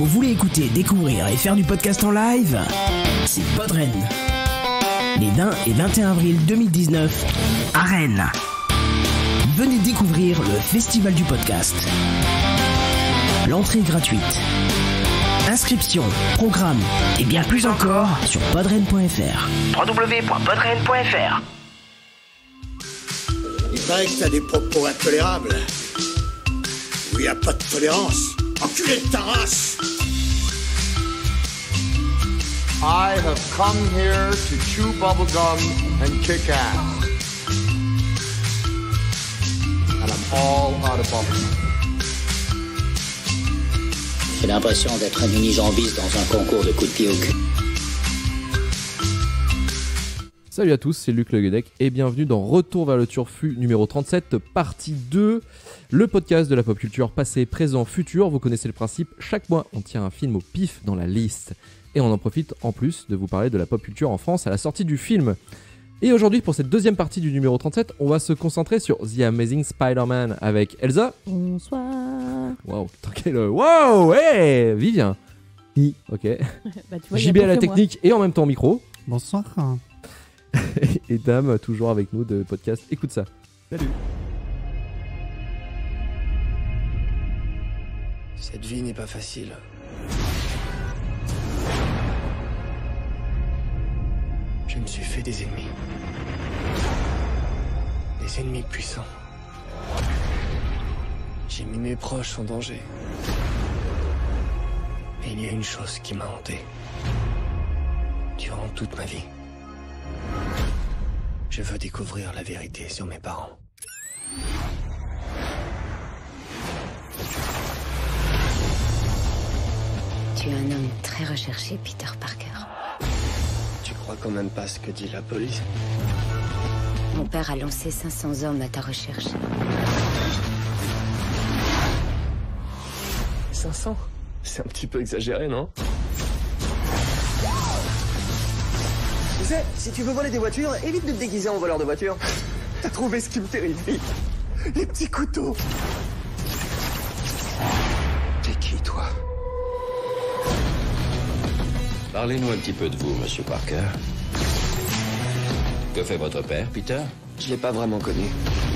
vous voulez écouter, découvrir et faire du podcast en live, c'est Podren. Les 20 et 21 avril 2019 à Rennes. Venez découvrir le Festival du podcast. L'entrée est gratuite. Inscription, programme et bien plus encore sur podren.fr. www.podren.fr Il paraît que des propos intolérables. Où il a pas de tolérance. Enculé de ta I have come here to chew and kick ass. And I'm all out of J'ai l'impression d'être un bise dans un concours de coups de pied au cul. Salut à tous, c'est Luc Le et bienvenue dans Retour vers le Turfu numéro 37, partie 2. Le podcast de la pop culture passé, présent, futur, vous connaissez le principe, chaque mois on tient un film au pif dans la liste. Et on en profite en plus de vous parler de la pop culture en France à la sortie du film. Et aujourd'hui, pour cette deuxième partie du numéro 37, on va se concentrer sur The Amazing Spider-Man avec Elsa. Bonsoir. wow tant Wow. hey Vivien. Oui. Ok. Bah, JB à la technique et en même temps au micro. Bonsoir. et Dame, toujours avec nous de podcast Écoute ça. Salut. Cette vie n'est pas facile. Je me suis fait des ennemis. Des ennemis puissants. J'ai mis mes proches en danger. Et il y a une chose qui m'a hanté. Durant toute ma vie. Je veux découvrir la vérité sur mes parents. Tu es un homme très recherché, Peter Parker. Tu crois quand même pas ce que dit la police Mon père a lancé 500 hommes à ta recherche. 500 C'est un petit peu exagéré, non Tu sais, si tu veux voler des voitures, évite de te déguiser en voleur de voiture. T'as trouvé ce qui me terrifie Les petits couteaux T'es qui, toi Parlez-nous un petit peu de vous, monsieur Parker. Que fait votre père, Peter Je l'ai pas vraiment connu.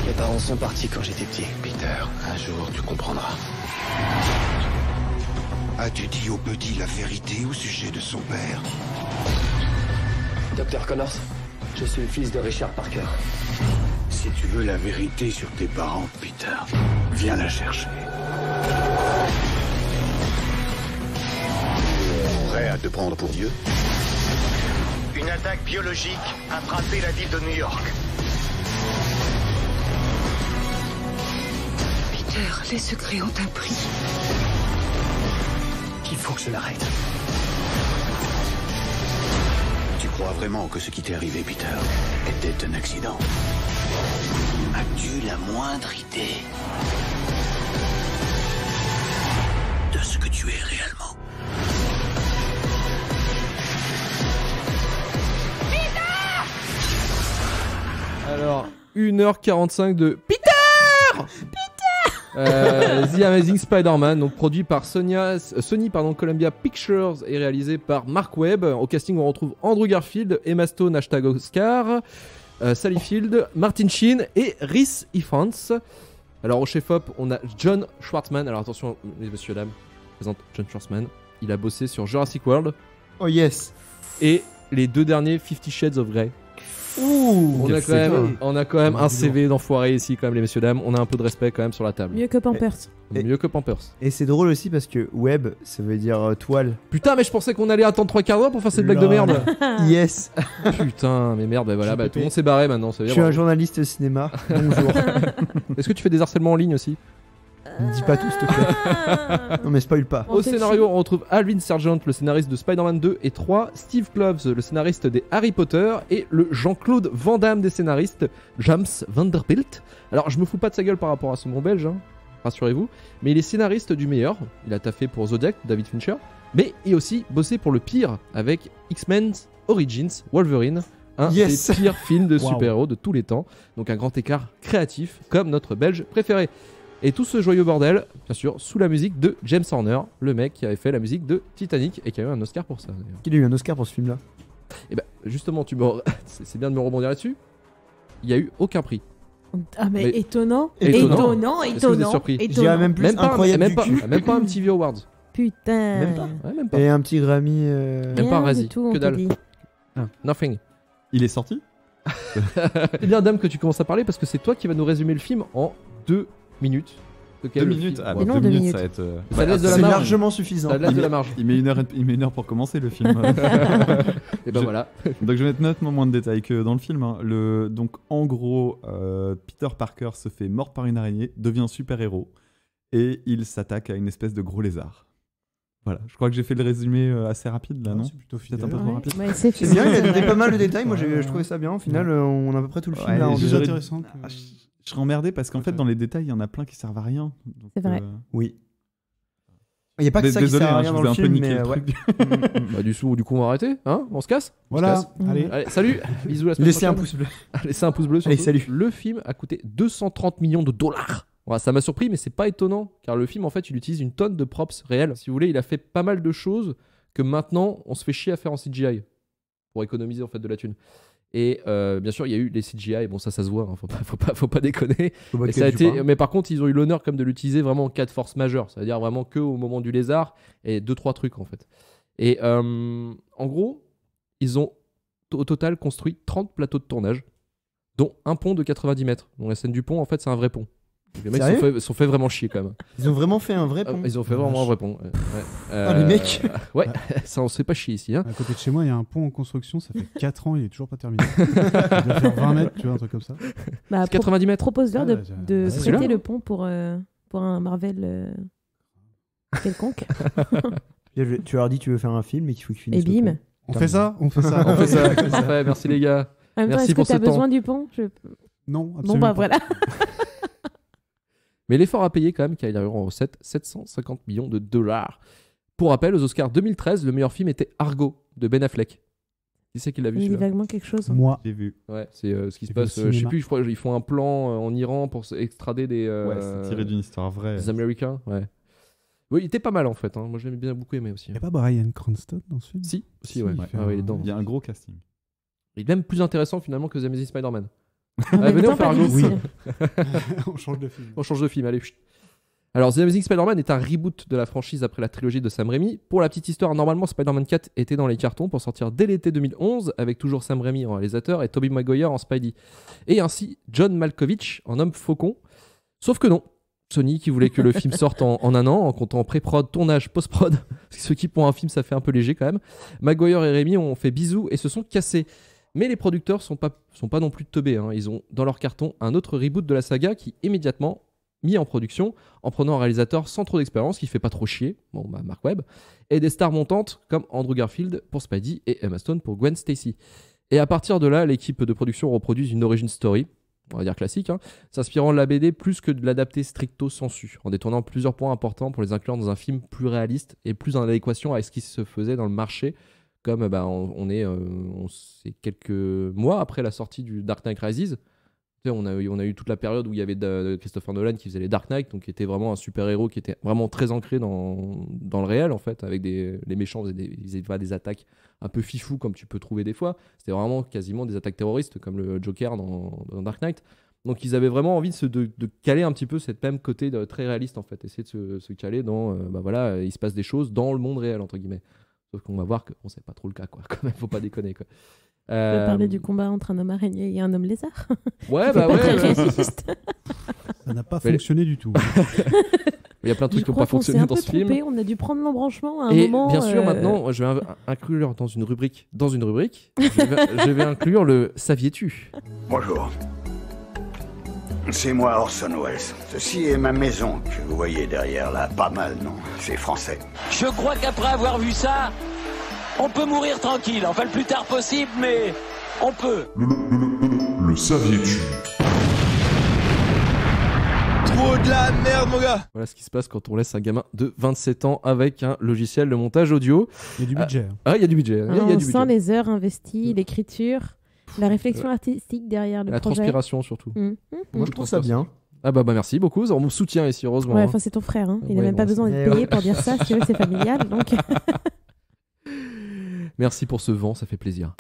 Mes parents sont partis quand j'étais petit. Peter, un jour tu comprendras. As-tu dit au petit la vérité au sujet de son père Docteur Connors, je suis le fils de Richard Parker. Si tu veux la vérité sur tes parents, Peter, viens la chercher. à te prendre pour Dieu Une attaque biologique a frappé la ville de New York. Peter, les secrets ont un prix. Il faut que je l'arrête. Tu crois vraiment que ce qui t'est arrivé, Peter, était un accident As-tu la moindre idée de ce que tu es réellement Alors, 1h45 de Peter Peter euh, The Amazing Spider-Man, donc produit par euh, Sony pardon, Columbia Pictures et réalisé par Mark Webb. Au casting, on retrouve Andrew Garfield, Emma Stone, hashtag Oscar, euh, Sally Field, Martin Sheen et Rhys Ifans. Alors au chef-op, on a John Schwartzman. Alors attention, messieurs, dames, présente John Schwartzman. Il a bossé sur Jurassic World. Oh yes. Et les deux derniers Fifty Shades of Grey. Ouh, on, a quand même, on oh, a quand même un CV d'enfoiré ici, quand même, les messieurs dames. On a un peu de respect quand même sur la table. Mieux que Pampers. Mieux que Pampers. Et c'est drôle aussi parce que web, ça veut dire euh, toile. Putain, mais je pensais qu'on allait attendre trois quarts d'heure pour faire cette blague de merde. yes. Putain, mais merde, ben voilà, bah, tout le monde s'est barré maintenant. ça veut Je suis un journaliste cinéma. Bonjour. Est-ce que tu fais des harcèlements en ligne aussi ne dis pas tout, s'il te plaît. Ah. non, mais spoil pas. Au scénario, on retrouve Alvin Sargent, le scénariste de Spider-Man 2 et 3, Steve Kloves, le scénariste des Harry Potter, et le Jean-Claude Van Damme des scénaristes, James Vanderbilt. Alors, je me fous pas de sa gueule par rapport à son nom belge, hein, rassurez-vous, mais il est scénariste du meilleur. Il a taffé pour Zodiac, David Fincher, mais il a aussi bossé pour le pire avec X-Men Origins, Wolverine, un des pires films de super-héros de tous les temps. Donc un grand écart créatif, comme notre Belge préféré. Et tout ce joyeux bordel, bien sûr, sous la musique de James Horner, le mec qui avait fait la musique de Titanic et qui a eu un Oscar pour ça. Qui Qu'il a eu un Oscar pour ce film-là. Et eh ben justement, tu me... c'est bien de me rebondir là-dessus. Il n'y a eu aucun prix. Ah, mais, étonnant. Étonnant. Étonnant, J'ai même plus pas, un, incroyable même, pas, même pas un petit Awards. Putain. Même pas. Ouais, même pas. Et un petit Grammy. Euh, même pas un que dalle. Ah. Nothing. Il est sorti Eh bien, Dame, que tu commences à parler parce que c'est toi qui va nous résumer le film en deux minutes. Ah, deux minutes, ah, ça va être. Euh, bah, largement suffisant. Il met, une heure, il met une heure pour commencer le film. et ben voilà. donc je vais mettre nettement moins de détails que dans le film. Hein. Le... Donc en gros, euh, Peter Parker se fait mort par une araignée, devient super héros et il s'attaque à une espèce de gros lézard. Voilà, je crois que j'ai fait le résumé euh, assez rapide là, ah, non C'est plutôt c'est bien, il y a pas mal de détails. Moi, je trouvais ça bien. Au final, on a à peu près tout le film là. C'est intéressant. Ah, je serais emmerdé parce qu'en fait, dans les détails, il y en a plein qui servent à rien. C'est vrai. Euh, oui. Il n'y a pas que ça qui sert à hein, rien je dans le un peu film, Bah, du, coup, on va arrêter. Hein. on se casse Voilà. Allez. salut. la Laissez un pouce bleu. Laissez un pouce bleu. salut. Le film a coûté 230 millions de dollars. Voilà, ça m'a surpris, mais c'est pas étonnant, car le film, en fait, il utilise une tonne de props réels. Si vous voulez, il a fait pas mal de choses que maintenant, on se fait chier à faire en CGI pour économiser en fait de la thune. Et euh, bien sûr, il y a eu les CGI, et bon, ça, ça se voit, hein. faut, pas, faut, pas, déconner. mais, ça a été, mais, par contre, ils ont eu l'honneur comme de l'utiliser vraiment en cas de force majeure, c'est-à-dire vraiment que au moment du lézard et deux, trois trucs en fait. Et euh, en gros, ils ont au total construit 30 plateaux de tournage, dont un pont de 90 mètres. Donc la scène du pont, en fait, c'est un vrai pont. Les mecs sont fait, sont fait, vraiment chier quand même. Ils ont vraiment fait un vrai pont. Ah, ils ont fait vraiment un vrai pont. Ouais. Ah, les mecs euh, Ouais, ça on s'est pas chier ici. Hein. À côté de chez moi, il y a un pont en construction, ça fait 4 ans, il est toujours pas terminé. il faire 20 mètres, tu vois, un truc comme ça. 90 bah, mètres. Propose-leur de, ah, de le pont pour, euh, pour un Marvel euh, quelconque. tu leur dis, tu veux faire un film et qu'il faut qu'ils finissent. Et bim On fait ça On fait ça On fait ça, Parfait, merci les gars. En même temps, est-ce que t'as besoin du pont Non, bah, absolument. Bon, voilà. Mais l'effort à payer quand même, qui a en recette 750 millions de dollars. Pour rappel, aux Oscars 2013, le meilleur film était Argo de Ben Affleck. Qui c'est qui l'a vu Il vaguement quelque chose. Hein. Moi. J'ai vu. Ouais, c'est euh, ce qui se passe. je euh, je sais plus, crois ils font un plan euh, en Iran pour extrader des. ouais, c'est tiré d'une histoire vraie. Des Américains, ouais. Oui, il était pas mal en fait. Hein. Moi, je bien beaucoup aimé aussi. Il n'y a pas Brian Cranston dans ce film Si, si, Il, ah il y a un gros casting. Il est même plus intéressant finalement que The Amazing Spider-Man. Ah, ah, venez, on fait on change de film. On change de film, allez. Alors, The Amazing Spider-Man est un reboot de la franchise après la trilogie de Sam Raimi. Pour la petite histoire, normalement, Spider-Man 4 était dans les cartons pour sortir dès l'été 2011, avec toujours Sam Raimi en réalisateur et Tobey Maguire en Spidey. Et ainsi, John Malkovich en homme faucon. Sauf que non. Sony qui voulait que le film sorte en, un an, en comptant pré-prod, tournage, post-prod, ce qui pour un film ça fait un peu léger quand même. Maguire et Raimi ont fait bisous et se sont cassés. Mais les producteurs sont pas, sont pas non plus teubés. Hein. Ils ont dans leur carton un autre reboot de la saga qui immédiatement mis en production en prenant un réalisateur sans trop d'expérience qui fait pas trop chier, bon bah Mark Webb, et des stars montantes comme Andrew Garfield pour Spidey et Emma Stone pour Gwen Stacy. Et à partir de là, l'équipe de production reproduit une origin story, on va dire classique, hein, s'inspirant de la BD plus que de l'adapter stricto sensu, en détournant plusieurs points importants pour les inclure dans un film plus réaliste et plus en adéquation à ce qui se faisait dans le marché comme euh, bah, on, est, euh, on quelques mois après la sortie du Dark Knight Rises. On a, on a eu toute la période où il y avait Christopher Nolan qui faisait les Dark Knight, donc qui était vraiment un super-héros qui était vraiment très ancré dans, le réel, en fait, avec des, les méchants, et des, ils faisaient des attaques un peu fifou comme tu peux trouver des fois. C'était vraiment quasiment des attaques terroristes comme le Joker dans, Dark Knight. Donc ils avaient vraiment envie de, caler un petit peu cette même côté très réaliste en fait, essayer de se, caler dans, euh, bah, voilà, il se passe des choses dans le monde réel entre guillemets qu'on va voir que bon, c'est pas trop le cas, quoi. Quand même, faut pas déconner, quoi. On parler euh, du combat entre un homme araignée et un homme lézard. Ouais, bah ouais. ça n'a pas fonctionné du tout. Il y a plein de trucs qui n'ont pas fonctionné dans ce film. On a dû prendre l'embranchement à un et moment. Bien sûr, euh, maintenant, je vais inclure dans une rubrique, dans une rubrique, je, vais, inclure le saviez-tu. Bonjour. C'est moi Orson Welles. Ceci est ma maison que vous voyez derrière là. Pas mal, non C'est français. Je crois qu'après avoir vu ça, on peut mourir tranquille. Enfin, le plus tard possible, mais on peut. Le, saviez Trop de la merde, mon gars Voilà ce qui se passe quand on laisse un gamin de 27 ans avec un logiciel de montage audio. Il y a du euh, budget. Hein. Ah, il y a du budget. y a, du budget. les heures investies, l'écriture. La réflexion euh, artistique derrière le la projet. La transpiration surtout. Mmh. Mmh. Moi je mmh. trouve ça bien. Ah bah, bah, merci beaucoup, on me soutient ici heureusement. Ouais, hein. enfin c'est ton frère, hein. il n'a même pas besoin d'être payé pour dire ça, c'est familial donc. merci pour ce vent, ça fait plaisir.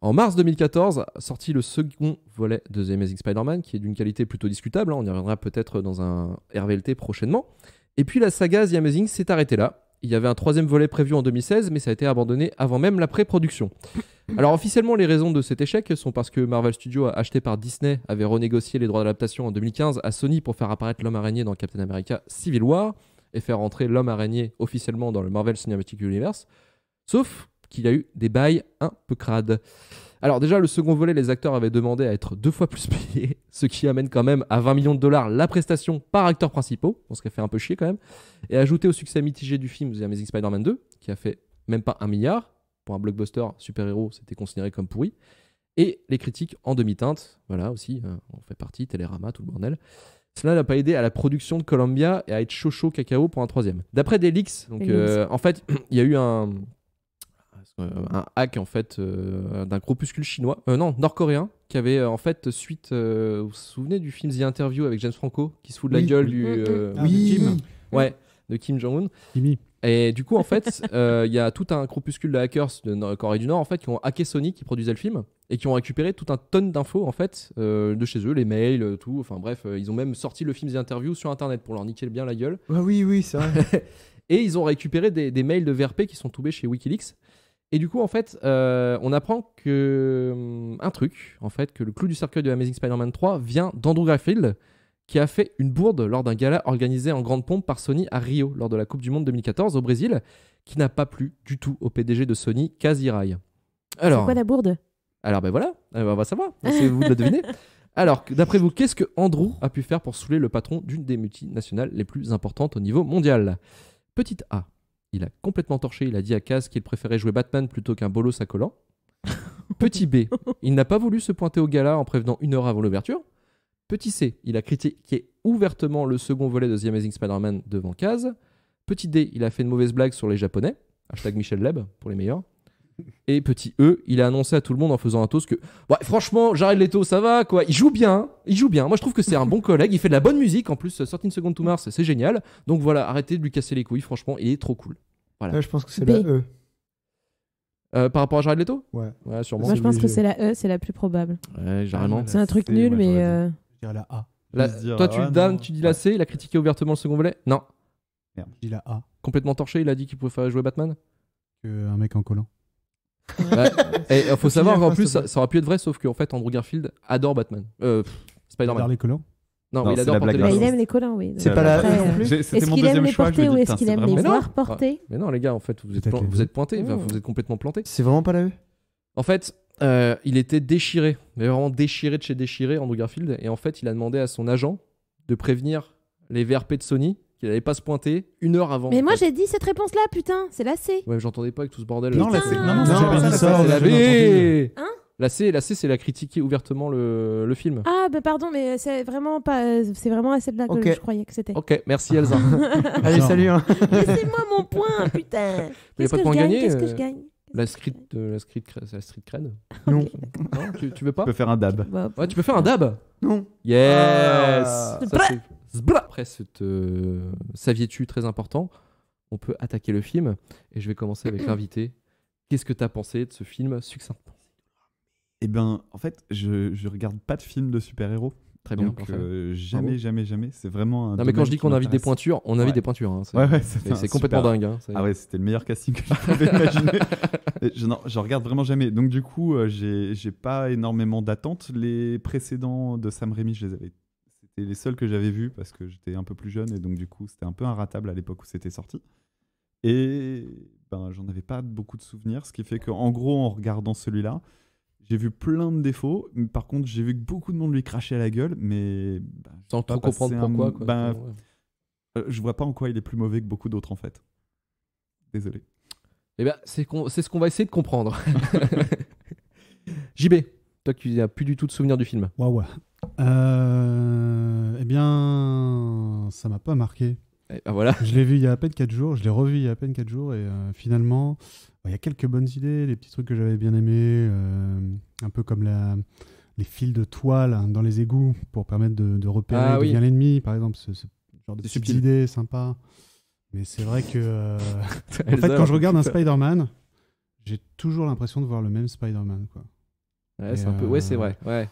En mars 2014, sorti le second volet de The Amazing Spider-Man, qui est d'une qualité plutôt discutable, hein. on y reviendra peut-être dans un RVLT prochainement. Et puis la saga The Amazing s'est arrêtée là, il y avait un troisième volet prévu en 2016, mais ça a été abandonné avant même la pré-production. Alors officiellement, les raisons de cet échec sont parce que Marvel Studios, acheté par Disney, avait renégocié les droits d'adaptation en 2015 à Sony pour faire apparaître l'homme araignée dans Captain America Civil War et faire entrer l'homme araignée officiellement dans le Marvel Cinematic Universe. Sauf qu'il y a eu des bails un peu crades. Alors déjà, le second volet, les acteurs avaient demandé à être deux fois plus payés, ce qui amène quand même à 20 millions de dollars la prestation par acteur principal. ce qui a fait un peu chier quand même. Et ajouté au succès mitigé du film The Amazing Spider-Man 2, qui a fait même pas un milliard, pour un blockbuster super-héros, c'était considéré comme pourri. Et les critiques en demi-teinte, voilà aussi, euh, on fait partie, Télérama, tout le bordel. Cela n'a pas aidé à la production de Columbia et à être chaud chaud cacao pour un troisième. D'après des leaks, donc, euh, en fait, il y a eu un, euh, un hack en fait euh, d'un groupuscule chinois, euh, non, nord-coréen, qui avait en fait suite, vous vous souvenez du film The Interview avec James Franco, qui se fout de la gueule du mm, mm. Ah, Kim, ouais, de Kim Jong Un. Et du coup en fait, il y a tout un groupuscule de hackers de Corée du Nord en fait qui ont hacké Sony qui produisait le film et qui ont récupéré tout un tonne d'infos en fait de chez eux, les mails, tout. Enfin bref, ils ont même sorti le film The Interview sur internet pour leur niquer bien la gueule. Ah oui oui c'est vrai. et ils ont récupéré des, des mails de VRP qui sont tombés chez WikiLeaks et du coup, en fait, euh, on apprend que hum, un truc, en fait, que le clou du cercueil de Amazing Spider-Man 3 vient d'Andrew Garfield, qui a fait une bourde lors d'un gala organisé en grande pompe par Sony à Rio lors de la Coupe du Monde 2014 au Brésil, qui n'a pas plu du tout au PDG de Sony, Kazirai. Alors. C'est quoi la bourde Alors ben voilà, euh, on va savoir. C'est vous de la deviner. Alors, d'après vous, qu'est-ce que Andrew a pu faire pour saouler le patron d'une des multinationales les plus importantes au niveau mondial Petite A il a complètement torché. Il a dit à Kaz qu'il préférait jouer Batman plutôt qu'un bolos collant. Petit B, il n'a pas voulu se pointer au gala en prévenant une heure avant l'ouverture. Petit C, il a critiqué ouvertement le second volet de The Amazing Spider-Man devant Kaz. Petit D, il a fait une mauvaise blague sur les Japonais. Hashtag Michel Leb pour les meilleurs. Et petit E, il a annoncé à tout le monde en faisant un toast que ouais, franchement, Jared Leto, ça va quoi. Il joue bien, il joue bien. Moi, je trouve que c'est un bon collègue. Il fait de la bonne musique en plus. Sorti une seconde tout Mars, c'est génial. Donc voilà, arrêtez de lui casser les couilles. Franchement, il est trop cool. Voilà. je pense que c'est la E. Euh, par rapport à Jared Leto ouais. ouais. sûrement. Moi, je pense que c'est la E, c'est la plus probable. Ouais, C'est un truc nul, mais. Euh... Je la A. Toi, tu, le ah, dames, tu dis la C, il a critiqué ouvertement le second volet Non. Merde. Je A. Complètement torché, il a dit qu'il pouvait faire jouer Batman Un mec en collant. Et il faut savoir qu'en plus, ça, aurait pu être vrai, sauf qu'en fait, Andrew Garfield adore Batman. Euh, Spider-Man. adore les collants non, mais il adore porter les colons Il aime les colons oui. C'est pas la. Est-ce qu'il aime les porter ou est-ce qu'il aime les voir porter Mais non, les gars, en fait, vous êtes, pointés, oh. vous êtes complètement plantés. C'est vraiment pas la vue. En fait, euh, il était déchiré, mais vraiment déchiré de chez déchiré, Andrew Garfield. Et en fait, il a demandé à son agent de prévenir les VRP de Sony il n'allait pas se pointer une heure avant. Mais moi j'ai dit cette réponse là, putain, c'est la C. Ouais, j'entendais pas avec tout ce bordel. Non, la C. Non, non, ça, hein la C, la C, c'est la critiquer ouvertement le, le, film. Ah bah pardon, mais c'est vraiment pas, c'est vraiment à celle-là que je croyais que c'était. Ok, merci Elsa. Allez, salut. Hein. Laissez-moi mon point, putain. Qu'est-ce que, je gagne Qu'est-ce que je euh, gagne euh, la street, la Non. tu, veux pas Tu peux faire un dab. Ouais, tu peux faire un dab. Non. Yes. Ah. Après cette euh, tu très important, on peut attaquer le film. Et je vais commencer avec l'invité. Qu'est-ce que tu as pensé de ce film succinctement Eh ben, en fait, je, ne regarde pas de film de super-héros. Très bien. Donc, euh, jamais, jamais, jamais, C'est vraiment. Un non, mais quand je dis qu'on invite des pointures, on invite des pointures. Hein, c'est complètement dingue. Hein, ah ouais, c'était le meilleur casting que je pouvais imaginer. je, non, je regarde vraiment jamais. Donc, du coup, euh, j'ai pas énormément d'attentes. Les précédents de Sam Raimi, je les avais c'était les seuls que j'avais vus parce que j'étais un peu plus jeune et donc du coup c'était un peu inratable à l'époque où c'était sorti. Et ben, j'en avais pas beaucoup de souvenirs, ce qui fait qu'en gros, en regardant celui-là, j'ai vu plein de défauts. Mais par contre, j'ai vu que beaucoup de monde lui crachait à la gueule, mais. Ben, Sans trop comprendre pourquoi. Ben, euh, je vois pas en quoi il est plus mauvais que beaucoup d'autres en fait. Désolé. Eh bien, c'est ce qu'on va essayer de comprendre. JB, toi qui n'as plus du tout de souvenirs du film. Waouh. Ouais, ouais euh, Eh bien, ça m'a pas marqué. Eh ben voilà. Je l'ai vu il y a à peine 4 jours, je l'ai revu il y a à peine 4 jours, et euh, finalement, bah, il y a quelques bonnes idées, des petits trucs que j'avais bien aimés, euh, un peu comme la, les fils de toile hein, dans les égouts pour permettre de, repérer bien ah l'ennemi, par exemple, ce, genre de subtilité sympa Mais c'est vrai que. Euh, en fait, quand je regarde un Spider-Man, j'ai toujours l'impression de voir le même Spider-Man. Quoi. Ouais, c'est peu. Ouais, c'est vrai. Ouais.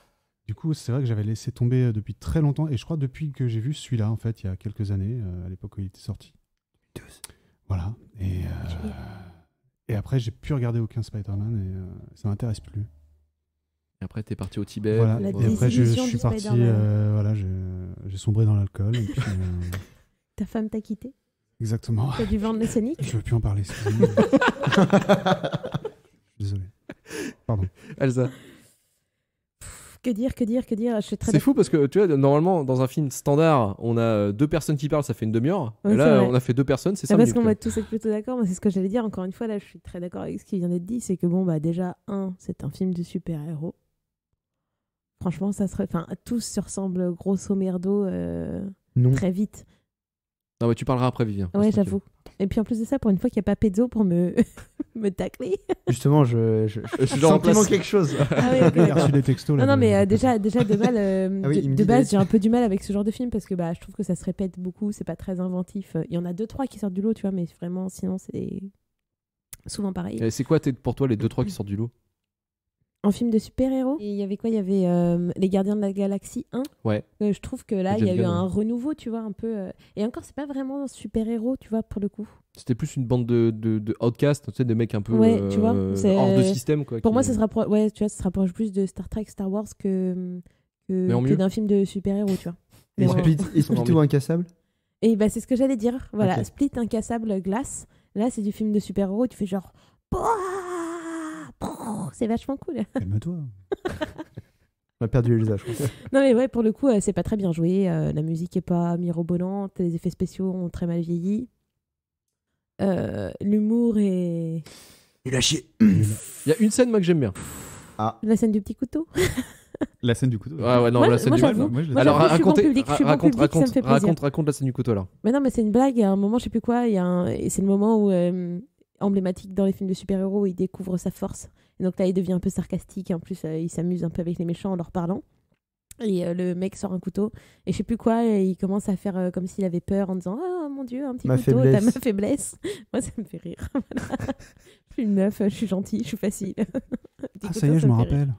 Du coup, c'est vrai que j'avais laissé tomber euh, depuis très longtemps, et je crois depuis que j'ai vu celui-là, en fait, il y a quelques années, euh, à l'époque où il était sorti. Voilà. Et, euh, et après, j'ai pu regarder aucun Spider-Man, et ça m'intéresse plus. Et après, t'es parti au Tibet. Voilà. et après, je, suis parti, voilà, j'ai sombré dans l'alcool. Ta femme t'a quitté Exactement. T'as dû vendre le Sonic Je veux plus en parler, Désolé. Pardon. Elsa que dire, que dire, que dire. Je C'est fou parce que tu vois, normalement, dans un film standard, on a euh, deux personnes qui parlent, ça fait une demi-heure. là, on a fait deux personnes, c'est ça. Parce qu'on va tous être plutôt d'accord. c'est ce que j'allais dire. Encore une fois, là, je suis très d'accord avec ce qui vient d'être dit. C'est que bon, bah déjà, un, c'est un film de super-héros. Franchement, ça serait Enfin, tous se ressemblent grosso merdo euh, très vite. Non, mais tu parleras après, Vivien. Ouais, j'avoue. Et puis en plus de ça, pour une fois qu'il n'y a pas Pedro pour me, me tacler. Justement, je. Je, je, je quelque chose. Ah oui, des textos. Là, non, non, mais euh, déjà, déjà de, base, euh, ah j'ai un peu du mal avec ce genre de film parce que bah, je trouve que ça se répète beaucoup, c'est pas très inventif. Il y en a deux, trois qui sortent du lot, tu vois, mais vraiment, sinon, c'est souvent pareil. C'est quoi pour toi les deux, trois qui sortent du lot en film de super-héros. Il y avait quoi Il y avait euh, Les Gardiens de la Galaxie 1. Ouais. Euh, je trouve que là, il y a eu un renouveau, tu vois, un peu. Euh. Et encore, c'est pas vraiment un super-héros, tu vois, pour le coup. C'était plus une bande de, outcasts, tu sais, des mecs un peu hors de système, quoi. Pour moi, ça se, tu se rapproche plus de Star Trek, Star Wars que, que, d'un film de super-héros, tu vois. Et Split, ou Incassable Et bah, c'est ce que j'allais dire. Voilà, Split, Incassable, Glace. Là, c'est du film de super-héros, tu fais genre. Oh, c'est vachement cool. Calme-toi. On a perdu Elsa, je Non, mais ouais, pour le coup, euh, c'est pas très bien joué. Euh, la musique est pas mirobolante. Les effets spéciaux ont très mal vieilli. Euh, l'humour est. Il a chier. Il y a une scène, moi, que j'aime bien. Ah. La scène du petit couteau. La scène du couteau. Ah ouais, non, la scène du couteau. Alors, raconte, raconte, raconte, la scène du couteau là Mais non, mais c'est une blague. À un moment, je sais plus quoi, il y a un... c'est le moment où emblématique dans les films de super-héros, il découvre sa force. donc là, il devient un peu sarcastique. en plus, euh, il s'amuse un peu avec les méchants en leur parlant. Et euh, le mec sort un couteau et je sais plus quoi, et il commence à faire euh, comme s'il avait peur en disant Ah mon dieu, un petit couteau, t'as ma faiblesse. Moi ça me fait rire. Je suis une meuf, je suis gentille, je suis facile. ah ça y est, je m'en rappelle.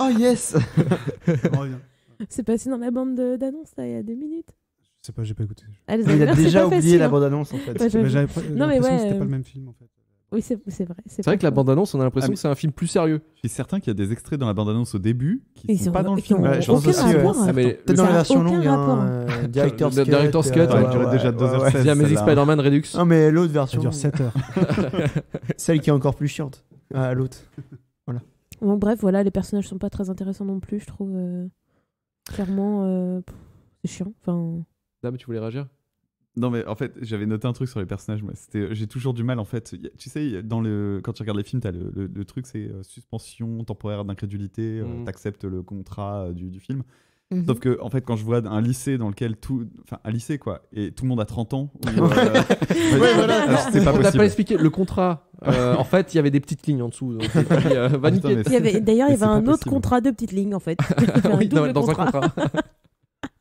oh yes C'est passé dans la bande d'annonce il y a deux minutes. Je sais pas, j'ai pas écouté. Ah, il a déjà oublié la hein. bande-annonce en fait. Bah, non mais ouais. C'était euh, pas le même film en fait. Oui, c'est vrai. C'est vrai que la bande-annonce, on a l'impression ah, que c'est un film plus sérieux. Je suis certain qu'il y a des extraits dans la bande-annonce au début qui ne sont, pas dans le film. je pense aussi. Hein. Ah, Peut-être dans la version longue. Director hein, euh, director's, Cut. Director's euh, Cut. déjà 2h16. mes Amazing Spider-Man Redux. Non, mais l'autre version. dure 7 h Celle qui est encore plus chiante. Ah, l'autre. Voilà. Bon, bref, voilà, les personnages sont pas très intéressants non plus, je trouve. Clairement, c'est chiant. Enfin tu voulais réagir non mais en fait j'avais noté un truc sur les personnages moi. c'était euh, j'ai toujours du mal en fait tu sais dans le quand tu regardes les films t'as le, le, truc c'est euh, suspension temporaire d'incrédulité tu euh, acceptes mhm. t'acceptes le contrat du, du film mhm. Sauf que, en fait, quand je vois un lycée dans lequel tout. Enfin, un lycée, quoi. Et tout le monde a 30 ans. ouais, voilà. pas On t'a pas expliqué. Le contrat, en fait, il y avait des petites lignes en dessous. D'ailleurs, il y avait un autre contrat de petites lignes, en fait. dans un contrat.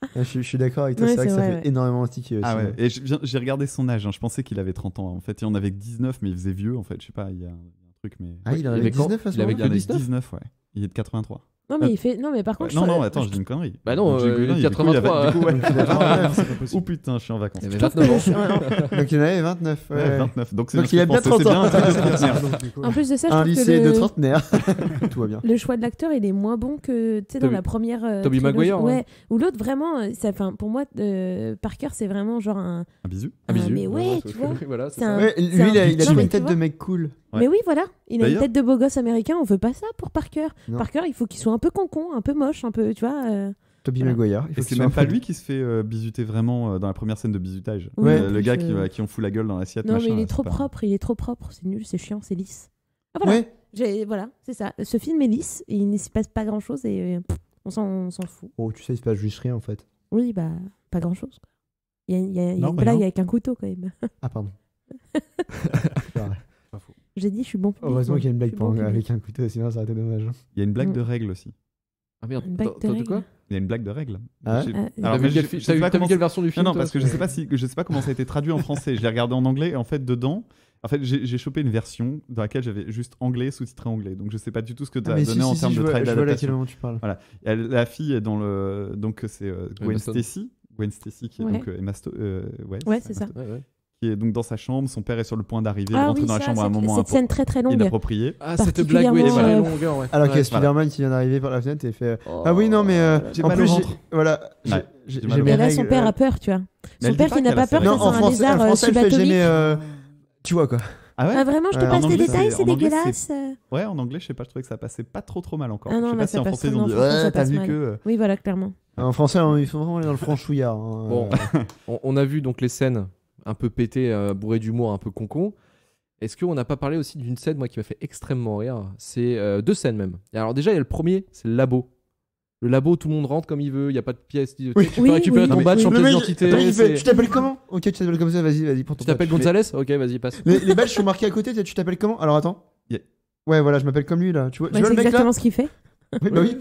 je, je, suis d'accord avec toi, c'est vrai que ça fait ouais. énormément ah aussi. Ah ouais. Et j'ai regardé son âge, hein. je pensais qu'il avait 30 ans. En fait, il en avait 19, mais il faisait vieux. En fait, je sais pas, il y a un truc. Mais... Ah, il en avait 19 à ce moment-là Il avait 19, ouais. Il est de 83. Non mais, euh, il fait... non, mais par contre. non, non, attends, je dis une connerie. Bah non, euh, il est 83. Du coup, ouais, euh, euh, oh putain, je suis en vacances. Il avait Donc il en avait 29. Ouais. 29. Donc, il a bien 30 ans. En plus de ça, je Un lycée de trentenaire. Tout va bien. Le choix de l'acteur, il est moins bon que tu sais dans la première. Toby Maguire. Ouais. Ou l'autre, vraiment, pour moi, Parker, c'est vraiment genre un. Un bisou. Un bisou. Ah, mais ouais, tu vois. Lui, il a une tête de mec cool. Mais oui, voilà, il a une tête de beau gosse américain, on veut pas ça pour Parker. Parker, il faut qu'il soit un peu concon, un peu moche, un peu, tu vois. Euh. Toby voilà. c'est même pas lui qui se fait euh, bisuter vraiment euh, dans la première scène de bisutage. le gars qui, euh, qui, fout la gueule dans l'assiette. Non, mais il est trop propre, il est trop propre, c'est nul, c'est chiant, c'est lisse. Ah, voilà, ouais. voilà c'est ça. Ce film est lisse, il ne s'y passe pas grand chose et on s'en fout. Oh, tu sais, il se passe juste rien en fait. Oui, bah, pas grand chose. Il y a, y a, y a avec un couteau quand même. Ah, pardon. J'ai dit, je suis bon Heureusement qu'il y a une blague pour- avec un couteau, sinon ça aurait été dommage. Il y a une blague mm. de règles aussi. Ah merde, Une de quoi Il y a une blague de règles. Ah euh, Alors, vu mais quelle version du film Non, non, parce que je sais pas si, je sais pas comment ça a été traduit en français. Je l'ai regardé en anglais et en fait dedans, en fait j'ai chopé une version dans laquelle j'avais juste anglais sous-titré anglais. Donc je sais pas du tout ce que ah, tu as donné en termes de traduction je vois moment tu parles. La fille est dans le, donc c'est euh, Gwen Stacy, Gwen Stacy qui est donc euh, Emma ouais, c'est ça qui est donc dans sa chambre. Son père est sur le point d'arriver, ah, rentre dans la chambre à un moment cette scène très très longue. Ah, cette blague, oui, voilà. Euh, longueur, hein, ouais. Alors ouais, a Spider-Man qui vient d'arriver par la fenêtre et fait oh. Ah oui, non, mais euh, en plus, voilà. Ouais, j'ai mais là, son père a euh, peur, tu vois. Son père qui n'a pas peur, c'est un lézard subatomique. Tu vois quoi ah ouais ah vraiment, je te passe des détails, c'est dégueulasse. Ouais, en anglais, je sais pas, je trouvais que ça passait pas trop trop mal encore. Ah non, je sais pas si en français ils ont dit ouais, ah, t'as vu que. Oui, voilà, clairement. En français, hein, ils sont vraiment dans le franchouillard. Hein. Bon, on a vu donc les scènes un peu pété, euh, bourré d'humour, un peu concon. Est-ce qu'on n'a pas parlé aussi d'une scène, moi, qui m'a fait extrêmement rire C'est euh, deux scènes même. Et alors, déjà, il y a le premier, c'est le labo. Le labo, tout le monde rentre comme il veut, il n'y a pas de pièce. Tu peux récupérer ton badge, pièce d'identité. Tu t'appelles comment Ok, tu t'appelles comme ça, vas-y, vas-y. Tu t'appelles Gonzalez Ok, vas-y, passe. Les, badges sont marqués à côté, tu t'appelles comment Alors attends. Ouais, voilà, je m'appelle comme lui là. Tu vois, ouais, tu le mec exactement ce qu'il fait oui,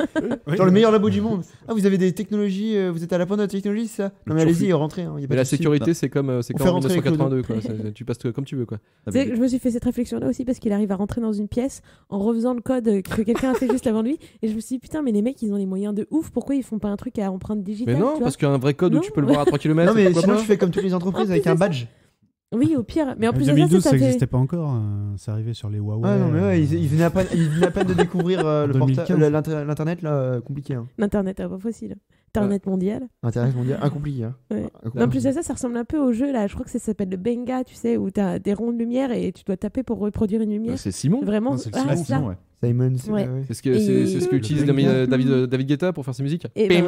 bah le meilleur labo du monde. Ah, vous avez des technologies, euh, vous êtes à la pointe de la technologie, ça Non, mais allez-y, rentrez. Hein, mais la sécurité, c'est comme, euh, c'est comme en 1982, quoi. tu passes comme tu veux, quoi. Je me suis fait cette réflexion-là aussi parce qu'il arrive à rentrer dans une pièce en refaisant le code que quelqu'un a fait juste avant lui. Et je me suis dit, putain, mais les mecs, ils ont les moyens de ouf. Pourquoi ils font pas un truc à empreinte digitale Mais non, parce qu'un vrai code où tu peux le voir à 3 km. Non, mais sinon, tu fais comme toutes les entreprises ah, avec un badge. Oui, au pire. Mais en plus 2012, ça, n'existait pas encore. Euh, c'est arrivé sur les Huawei. Ah non, mais ouais, euh, ils, venaient à peine, de découvrir euh, l'internet là, euh, compliqué. Hein. L'internet c'est ah, pas facile. Internet mondial. Internet mondial, incompliqué. Hein. En plus de ça, ça ressemble un peu au jeu là. Je crois que ça s'appelle le Benga, tu sais, où tu as des ronds de lumière et tu dois taper pour reproduire une lumière. Ah, c'est Simon. Vraiment. C'est ah, Simon, Simon, ouais. Simon, c'est ce que c'est ce que utilise David, David, Guetta pour faire ses musiques. Et ben,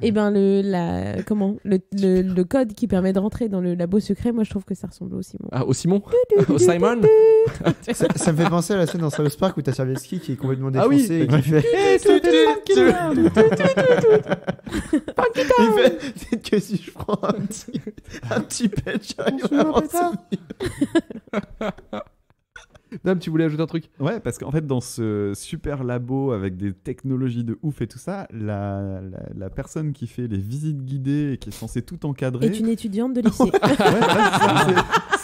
et ben, le la comment le, le, code qui permet de rentrer dans le labo secret, moi je trouve que ça ressemble au Simon. Ah au Simon, au Simon. ça, me fait penser à la scène dans South Park où t'as Servieski qui est complètement défoncé et qui fait. Il fait peut-être que si je prends un petit un petit patch, Dame, tu voulais ajouter un truc Ouais, parce qu'en fait, dans ce super labo avec des technologies de ouf et tout ça, la, personne qui fait les visites guidées et qui est censée tout encadrer. Est une étudiante de lycée. ouais,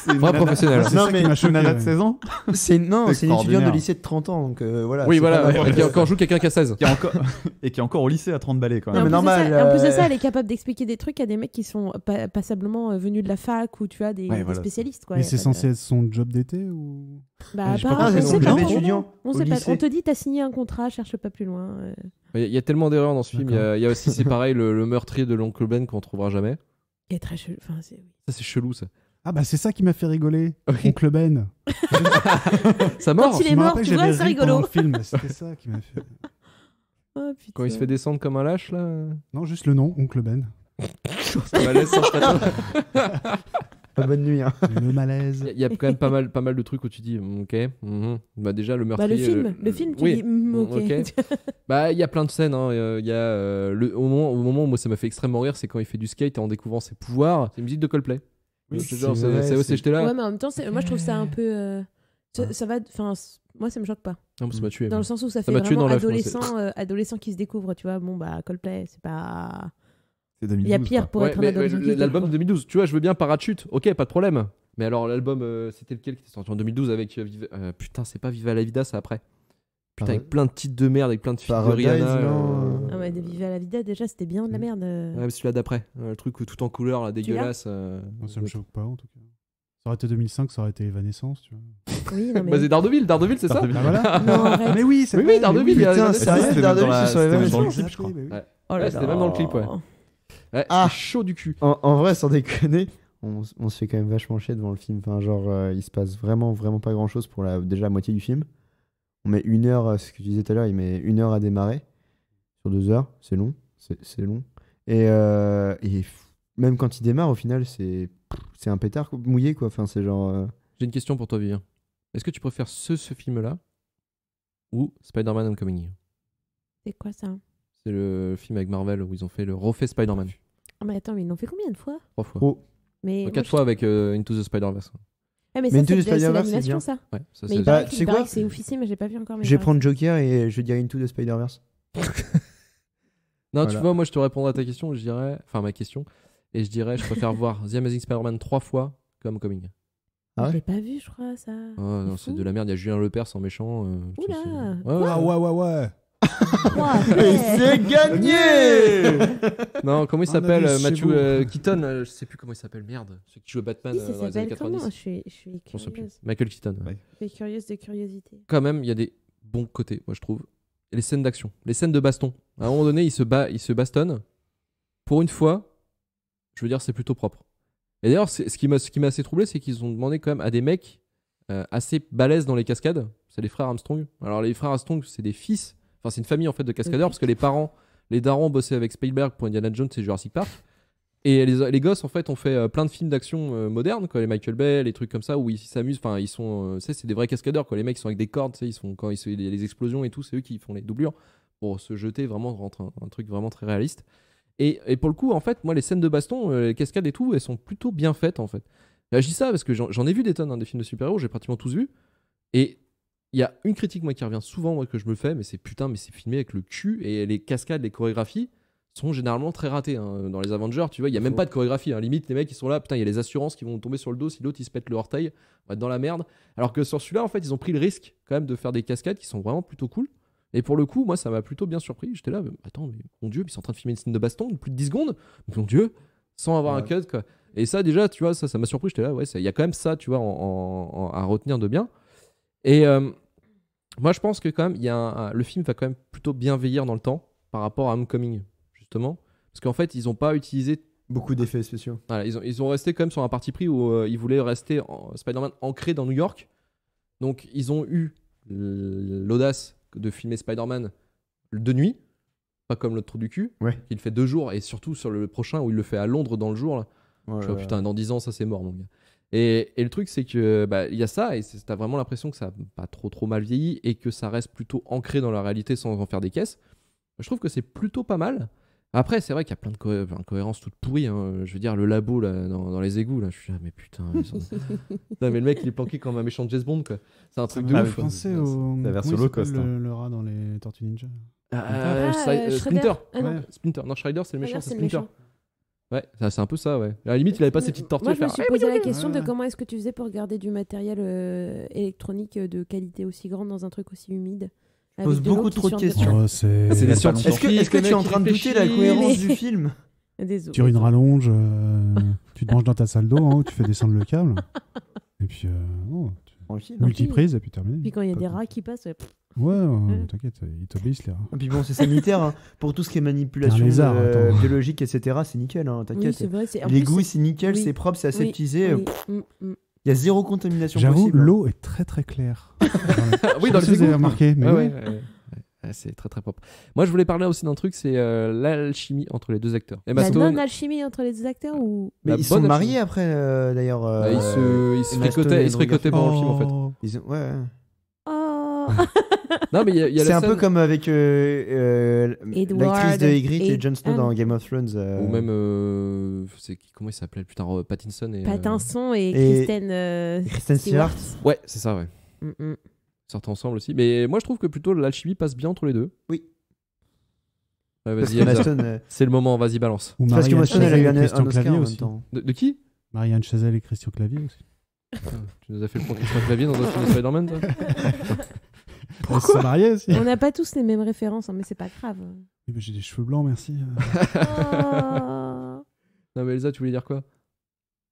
c'est professionnel. C'est Non, mais- m'a de 16 ans C'est non, c'est une étudiante de lycée de 30 ans, donc euh, voilà. Oui, voilà. Qui encore joue quelqu'un qui a 16. qui encore... et qui est encore au lycée à 30 balais quand même. en, normal, plus de ça, en plus de euh. ça, elle est capable d'expliquer des trucs à des mecs qui sont passablement euh, venus de la fac ou tu vois des, spécialistes. Quoi, Mais c'est censé être son job d'été ou Bah, ah, pas apparemment, on pas. On, te dit, t'as signé un contrat, cherche pas plus loin. Il y a- tellement d'erreurs dans ce film. Il y a, aussi, c'est pareil, le, meurtrier de l'oncle Ben qu'on trouvera jamais. très Ça, c'est chelou, ça. Ah bah c'est ça qui m'a fait rigoler, Oncle Ben. ça mort. Quand il est mort, tu vois, c'est rigolo. c'était ça qui m'a fait. Oh, quand il se fait descendre comme un lâche là. Non, juste le nom, Oncle Ben. malaise Pas bonne nuit. Hein. Le malaise. Il y, a quand même pas mal, pas mal de trucs où tu dis mm, ok. Mm-hmm. Bah déjà le meurtre Bah, le film, euh, le film. Tu oui. dis mm, mm, ok. bah il y a plein de scènes. Hein. Y a, euh, le, au moment, au moment où moi ça m'a fait extrêmement rire, c'est quand il fait du skate en découvrant ses pouvoirs, c'est une musique de Coldplay c'est c'est aussi, là. Ouais, mais en même temps, moi je trouve ça un peu. Euh, ah. ça, va. Enfin, moi ça me choque pas. Non, m'a Dans le sens où ça, fait vraiment adolescent, euh, adolescent qui se découvre, tu vois. Bon, bah Coldplay, c'est pas. C'est Il y a pire pour être un adolescent. L'album de 2012, tu vois, je veux bien Parachute, ok, pas de problème. Mais alors, l'album, euh, c'était lequel qui était sorti en 2012 avec. putain, c'est pas Viva la Vida, c'est après. Putain, avec plein de titres de merde, avec plein de figurines... de Paradise, non, euh, euh. Ah ouais, de Viva la Vida, déjà, c'était bien de la mm. merde. Euh. Ouais, mais celui-là d'après, le truc tout en couleur, là, dégueulasse. ça me choque pas en tout cas. Ça aurait été 2005, ça aurait été Evanescence, tu vois. Oui, non, mais... Bah, c'est Daredevil, Daredevil, c'est ça ah, ah, mais oui, c'est Oui, dans le clip, je crois. Ouais. Oh c'était même dans le clip, ouais. Ah. chaud du cul. En, vrai, sans déconner, on, se fait quand même vachement chier devant le film. Enfin, genre, il se passe vraiment, vraiment pas grand chose pour déjà la moitié du film on met une heure, ce que tu disais tout à l'heure, il met une heure à démarrer sur deux heures, c'est long, c'est long. Et, euh, même quand il démarre, au final, c'est un pétard mouillé, quoi. Enfin, c'est genre. Euh, J'ai une question pour toi, Vivien. Est-ce que tu préfères ce, film-là ou Spider-Man Homecoming C'est quoi ça C'est le film avec Marvel où ils ont fait le refait Spider-Man. Ah, mais attends, ils l'ont fait combien de fois Trois fois. Oh. Mais Quatre fois avec euh, Into the Spider-Verse. Ah, mais, mais ça, c'est l'animation Ça. ça, mais il quoi bah, C'est officiel, mais j'ai pas vu encore. je vais prendre Joker et je dirais dire Into the Spider-Verse. non, tu vois, moi je te répondrai à ta question, je dirais, enfin ma question, et je dirais, je préfère voir The Amazing Spider-Man trois fois comme Coming. Ah ouais J'ai pas vu, je crois, ça. Ah, c'est de la merde. Il y a Julien Lepers en méchant. Euh, Oula ah, ouais, ouais, ouais, ouais. Et c'est gagné Non, comment il s'appelle Matthew euh, Keaton euh, Je sais plus comment il s'appelle, merde. Celui qui joue Batman euh, dans les années 90. Je suis, curieuse. Michael Keaton. ouais. Je suis curieuse de curiosité. Quand même, il y a des bons côtés, moi je trouve. les scènes d'action, les scènes de baston. À un moment donné, il se bat, il se bastonne. Pour une fois, je veux dire, c'est plutôt propre. Et d'ailleurs, ce qui m'a ce qui m'a assez troublé, c'est qu'ils ont demandé quand même à des mecs assez balèzes dans les cascades. C'est les frères Armstrong. Alors les frères Armstrong, c'est des fils Enfin, c'est une famille en fait de cascadeurs parce que les parents, les darons bossaient avec Spielberg pour Indiana Jones et Jurassic Park. Et les, les gosses en fait ont fait euh, plein de films d'action euh, modernes, quoi, les Michael Bay, les trucs comme ça où ils s'amusent. Enfin, ils sont, euh, c'est des vrais cascadeurs, quoi. Les mecs sont avec des cordes, ils sont quand ils a les explosions et tout, c'est eux qui font les doublures pour se jeter vraiment rentre un, truc vraiment très réaliste. Et, pour le coup, en fait, moi, les scènes de baston, les cascades et tout, elles sont plutôt bien faites en fait. Bah, j'ai ça parce que j'en ai vu des tonnes dans hein, des films de super-héros, j'ai pratiquement tous vu. Et il y a une critique moi qui revient souvent moi que je me fais, mais c'est putain, mais c'est filmé avec le cul et les cascades, les chorégraphies sont généralement très ratées. Hein, dans les Avengers, tu vois, il y a même pas de chorégraphie. Hein. Limite, les mecs ils sont là, putain, il y a les assurances qui vont tomber sur le dos si l'autre il se pète le orteil, on va être dans la merde. Alors que sur celui-là, en fait, ils ont pris le risque quand même de faire des cascades qui sont vraiment plutôt cool. Et pour le coup, moi, ça m'a plutôt bien surpris. J'étais là, attends, mais mon dieu, ils sont en train de filmer une scène de baston de plus de 10 secondes, mon dieu, sans avoir un cut quoi. Et ça, déjà, tu vois, ça, ça m'a surpris. J'étais là, ouais, il y a quand même ça, tu vois, à retenir de bien. Et euh, moi, je pense que quand même, il y a le film va quand même plutôt bien veillir dans le temps par rapport à Homecoming, justement. Parce qu'en fait, ils n'ont pas utilisé. Beaucoup d'effets spéciaux. ils, ont, ils ont resté quand même sur un parti pris où euh, ils voulaient rester Spider-Man ancré dans New York. Donc, ils ont eu l'audace de filmer Spider-Man de nuit, pas comme l'autre trou du cul. Il Il fait deux jours et surtout sur le prochain où il le fait à Londres dans le jour. Ouais, je putain, dans dix ans, ça c'est mort, mon gars. Et, le truc, c'est que bah, il y a ça, et t'as vraiment l'impression que ça n'a pas trop trop mal vieilli et que ça reste plutôt ancré dans la réalité sans en faire des caisses. Je trouve que c'est plutôt pas mal. Après, c'est vrai qu'il y a plein de cohérences toutes pourries. Hein. Je veux dire, le labo là, dans, les égouts, là, je suis là, mais putain. le mec, il est planqué comme un méchant de Jazz Bond, C'est un truc de ouf. Hein. Hein. Au... au... cost. Le, rat dans les Tortues Ninja. Ah, ah, euh, euh, ah, Splinter. non. Splinter. c'est le méchant, c'est Splinter. Méchant. Ouais, c'est un peu ça, ouais. À la limite, il avait pas ses petites tortues. Moi, je me suis eh, posé la question de comment est-ce que tu faisais pour garder du matériel euh, électronique euh, de qualité aussi grande dans un truc aussi humide. Je pose beaucoup trop de questions. c'est des Est-ce que, est que tu es en train de douter la cohérence du film Désolé. Tu une rallonge, euh, tu te manges dans ta salle d'eau, hein, tu fais descendre le câble. Et puis, oh, tu... multiprise, et puis terminé. Puis quand il y a des rats qui passent, Ouais, mm. t'inquiète, ils t'obéissent les rats. Et puis bon, c'est sanitaire. Hein. Pour tout ce qui est manipulation biologique, etc., c'est nickel. Hein, t'inquiète. Oui, les goûts, c'est nickel, c'est propre, c'est aseptisé. Mm, mm. il y a zéro contamination possible. J'avoue, l'eau est très très claire. oui, dans les égouts. vous avez remarqué. C'est très très propre. Moi, je voulais parler aussi d'un truc, c'est euh, l'alchimie entre les deux acteurs. la non-alchimie entre les deux acteurs ou Mais ils sont mariés après, euh, d'ailleurs. Euh, bah, ils se, ils se fricotaient, le film en fait. Ils, ouais. C'est un peu comme avec euh, euh l'actrice de Hagrid et, Jon Snow dans Game of Thrones. Euh. Ou même. Euh, c'est comment il s'appelait Putain, Pattinson et. Pattinson et, Kristen. Kristen Stewart. Ouais, c'est ça, ouais. Mm, mm. sortent ensemble aussi. Mais moi, je trouve que plutôt l'alchimie passe bien entre les deux. Oui. vas c'est le moment, vas-y, balance. Ou Parce que Maston, elle Christian Clavier aussi. De, qui Marianne Chazelle et Christian Clavier aussi. Ah, tu nous as fait le Christian Clavier dans un film de Spider-Man, toi Pourquoi On n'a pas tous les mêmes références, hein, mais c'est pas grave. J'ai des cheveux blancs, merci. Oh. Non, mais Elsa, tu voulais dire quoi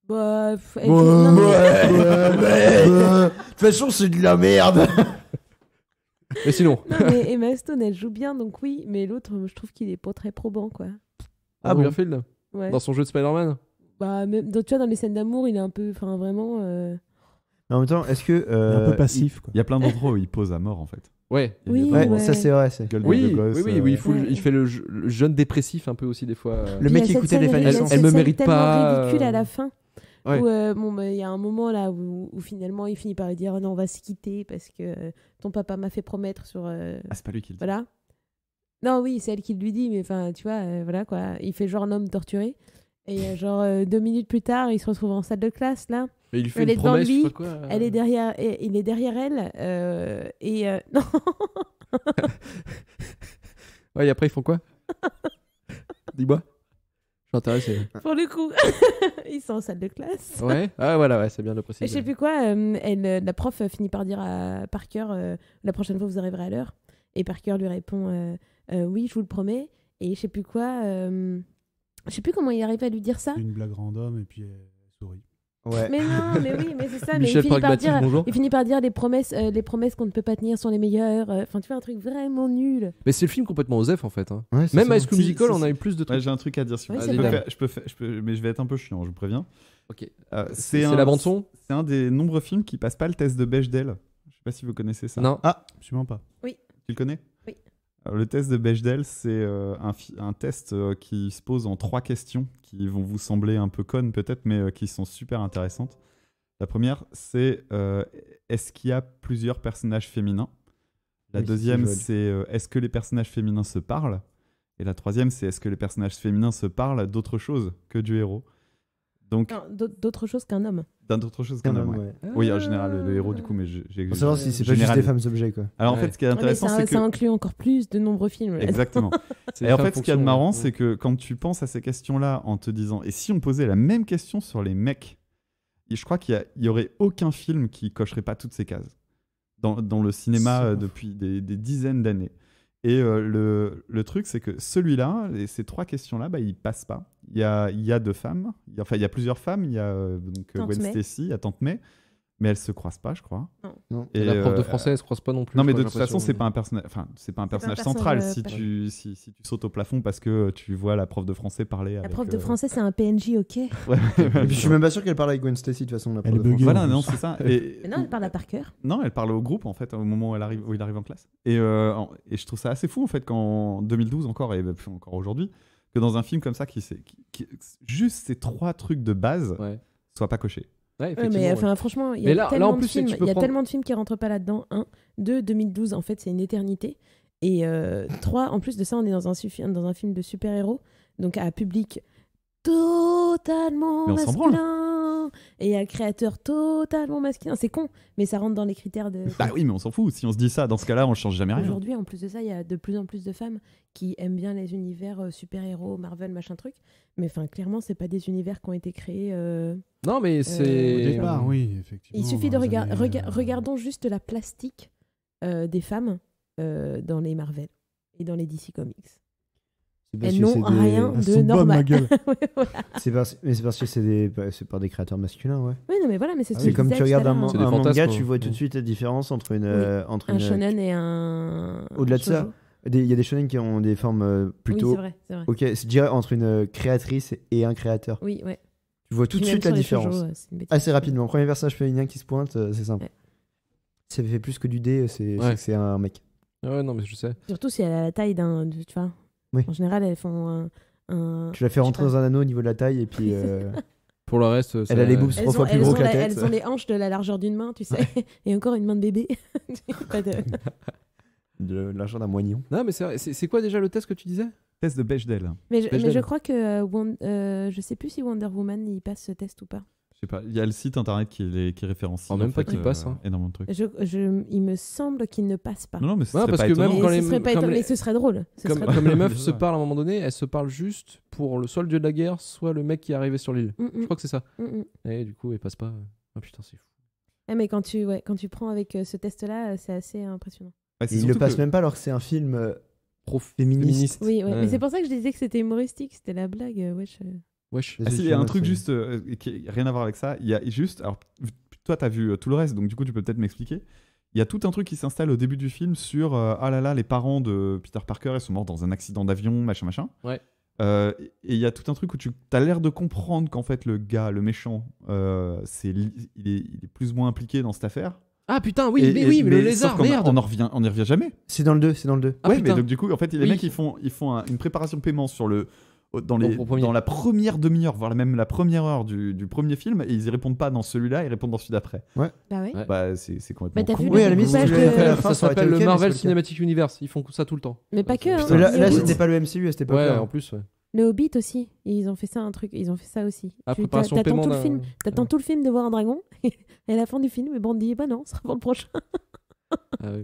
Bah, De toute façon, c'est de la merde. Mais sinon. Emma Stone, elle joue bien, donc oui, mais l'autre, je trouve qu'il est pas très probant, quoi. Ah, ah bon. Garfield Dans son jeu de Spider-Man Bah, tu vois, dans les scènes d'amour, il est un peu, enfin, vraiment, euh, en même temps, est-ce que. euh, un peu euh, passif. Il y a plein d'endroits où il pose à mort en fait. Ouais. Oui, ça c'est vrai. Oui, oui, oui, oui, il, euh, fait le, jeune dépressif un peu aussi des fois. Euh. Le mec qui écoutait les fans, Elle- me mérite pas, ridicule à la fin. Ouais. bon, bah, il y a un moment là où, finalement il finit par lui dire non, on va se quitter parce que ton papa m'a fait promettre sur. Ah, c'est pas lui qui le dit. voilà. Non, oui, c'est elle qui lui dit, mais enfin, tu vois, voilà quoi. Il fait genre un homme torturé. Et genre deux minutes plus tard, il se retrouve en salle de classe là. Mais il fait elle une est promesse, lui, quoi, Elle est derrière, il est derrière elle. Euh, et euh, non. ouais, et après ils font quoi Dis-moi. Je suis intéressé. Pour le coup, ils sont en salle de classe. Ouais. Ah voilà, ouais, c'est bien de préciser. Je sais plus quoi. Euh, elle, la prof finit par dire à Parker, la prochaine fois vous arriverez à l'heure. Et Parker lui répond, oui, je vous le promets. Et je sais plus quoi. je sais plus comment il arrive à lui dire ça. Une blague random et puis. Mais non, mais oui, mais c'est ça. mais il finit, par dire, finit par dire les promesses, euh, les promesses qu'on ne peut pas tenir sont les meilleures. Euh, enfin, tu fais un truc vraiment nul. Mais c'est le film complètement osef en fait. Hein. Même à High School Musical, on a eu plus de Ouais, J'ai un truc à dire sur je, peux Mais je vais être un peu chiant, je vous préviens. Ok. Euh, c'est un- la bande son C'est un des nombreux films qui passe pas le test de Bechdel. Je sais pas si vous connaissez ça. Non. Ah, je suis pas. Oui. Tu le connais euh, le test de Bechdel, c'est euh, un, test euh, qui se pose en trois questions qui vont vous sembler un peu connes peut-être, mais qui sont super intéressantes. La première, c'est est-ce qu'il y a plusieurs personnages féminins La deuxième, c'est est-ce que les personnages féminins se parlent Et la troisième, c'est est-ce que les personnages féminins se parlent d'autre chose que du héros donc chose qu'un homme. D'autres chose qu'un homme. Oui, en ah. général le, héros du coup, mais j'ai. Pour savoir si c'est pas juste des femmes objets quoi. Alors en fait, ce qui est ah, intéressant, c'est que ça inclut encore plus de nombreux films. Exactement. et en fait, ce qui est marrant, c'est que quand tu penses à ces questions-là, en te disant, et si on posait la même question sur les mecs, je crois qu'il y, aurait aucun film qui cocherait pas toutes ces cases dans, le cinéma euh, depuis des dizaines d'années. Et euh, le, truc, c'est que celui-là, ces trois questions-là, bah, ils passent pas. Il y a, deux femmes, enfin, il y a plusieurs femmes, il y a euh, Stacy, il y a Tante May, mais elles se croisent pas, je crois. Et, la prof de euh, français, elle se croise pas non plus. Non, mais de toute façon, c'est pas un personnage, enfin, c'est pas un personnage central si tu si, si, tu sautes au plafond parce que tu vois la prof de français parler. La prof de euh, français, c'est un PNJ, ok. et puis je suis même pas sûr qu'elle parle avec Gwen Stacy de toute façon. La prof elle de voilà, non, c'est ça. Mais non, elle parle à Parker. Non, elle parle au groupe en fait au moment où elle arrive où il arrive en classe. Et euh, et je trouve ça assez fou en fait qu'en 2012 encore et encore aujourd'hui que dans un film comme ça qui, juste ces trois trucs de base ouais. soient pas cochés mais franchement, il y a, tellement, de plus, films, y a tellement de films qui rentrent pas là-dedans. 1, 2, 2012, en fait, c'est une éternité. Et euh, trois en plus de ça, on est dans un, dans un film de super-héros, donc à public totalement masculin et à créateur totalement masculin. C'est con, mais ça rentre dans les critères de. Bah oui, mais on s'en fout. Si on se dit ça, dans ce cas-là, on change jamais rien. Aujourd'hui, en plus de ça, il y a de plus en plus de femmes qui aiment bien les univers euh, super-héros, Marvel, machin truc. Mais enfin, clairement, c'est pas des univers qui ont été créés. Euh, non, mais euh, c'est. Au départ, oui, effectivement. Il suffit de bah, regarder. Euh, regardons juste la plastique euh, des femmes dans les Marvel et dans les DC Comics. Elles n'ont rien de normal. C'est parce... Mais c'est parce que c'est bah, par des créateurs masculins, ouais. Oui, non, mais voilà, mais c'est ah c'est comme tu regardes un, un manga, tu vois tout de suite la différence entre une. Entre un une... shonen et un. Au-delà de ça, il y a des shonen qui ont des formes plutôt. Oui, c'est vrai, vrai, Ok, c'est dirais entre une créatrice et un créateur. Oui, oui tu vois tout de suite la différence. Assez rapidement. Premier personnage féminin qui se pointe, euh, c'est simple. Ça fait plus que du dé, euh, c'est un mec. Ah ouais, non, mais je sais. Surtout si elle a la taille d'un. Tu vois En général, elles font un. tu la fais rentrer dans un anneau au niveau de la taille et puis. Euh, Pour le reste, elle les boobs trois fois plus gros que la, tête. Elles ont les hanches de la largeur d'une main, tu sais. Et encore une main de bébé. de... la largeur d'un moignon. Non, mais c'est quoi déjà le test que tu disais Test de Bechdel. Mais je, Mais je crois que. Euh, euh, je sais plus si Wonder Woman il passe ce test ou pas. Je sais pas. Il y a le site internet qui, les, qui référence En même pas qu'il passe. Euh, hein. Énormément de trucs. il me semble qu'il ne passe pas. Non, mais ce ouais, serait pas pas mais ce serait drôle. comme, les meufs se parlent à un moment donné, elles se parlent juste pour le, soit le dieu de la guerre, soit le mec qui est arrivé sur l'île. Je crois que c'est ça. et du coup, il passe pas. Ah putain, c'est fou. Ah, mais quand tu, quand tu prends avec euh, ce test-là, c'est assez impressionnant. Il ne passe même pas alors que c'est un film féministe Oui, mais c'est pour ça que je disais que c'était humoristique, c'était la blague. Euh, wesh. Euh. Wesh. Ah, il y a un truc juste euh, qui n'a rien à voir avec ça. Il y a juste. Alors, toi, t'as vu tout le reste, donc du coup, tu peux peut-être m'expliquer. Il y a tout un truc qui s'installe au début du film sur Ah là là, les parents de Peter Parker, ils sont morts dans un accident d'avion, machin, machin. Ouais. et il y a tout un truc où tu as l'air de comprendre qu'en fait, le gars, le méchant, c'est, il, est, plus ou moins impliqué dans cette affaire. Ah putain, oui, mais oui, le lézard, merde. On en revient, on revient jamais. C'est dans le 2, c'est dans le 2. Ah, ouais, mais donc du coup, en fait, les mecs ils font, ils font une préparation de paiement sur le dans, les, dans la première demi-heure, voire même la première heure du, du premier film, et ils y répondent pas dans celui-là, ils répondent dans celui d'après. Bah ouais. Bah, c'est complètement. Bah, ouais con. Oui, la ça s'appelle le Marvel Cinematic Universe. Ils font ça tout le temps. Mais pas hein. que. Là, c'était pas le MCU c'était pas époque hein. en plus. ouais. Le Hobbit aussi, ils ont fait ça un truc, ils ont fait ça aussi. tu t'attends tout, le film, tout le film de voir un dragon, et à la fin du film, et te dit bah non, ce sera pour le prochain. Ah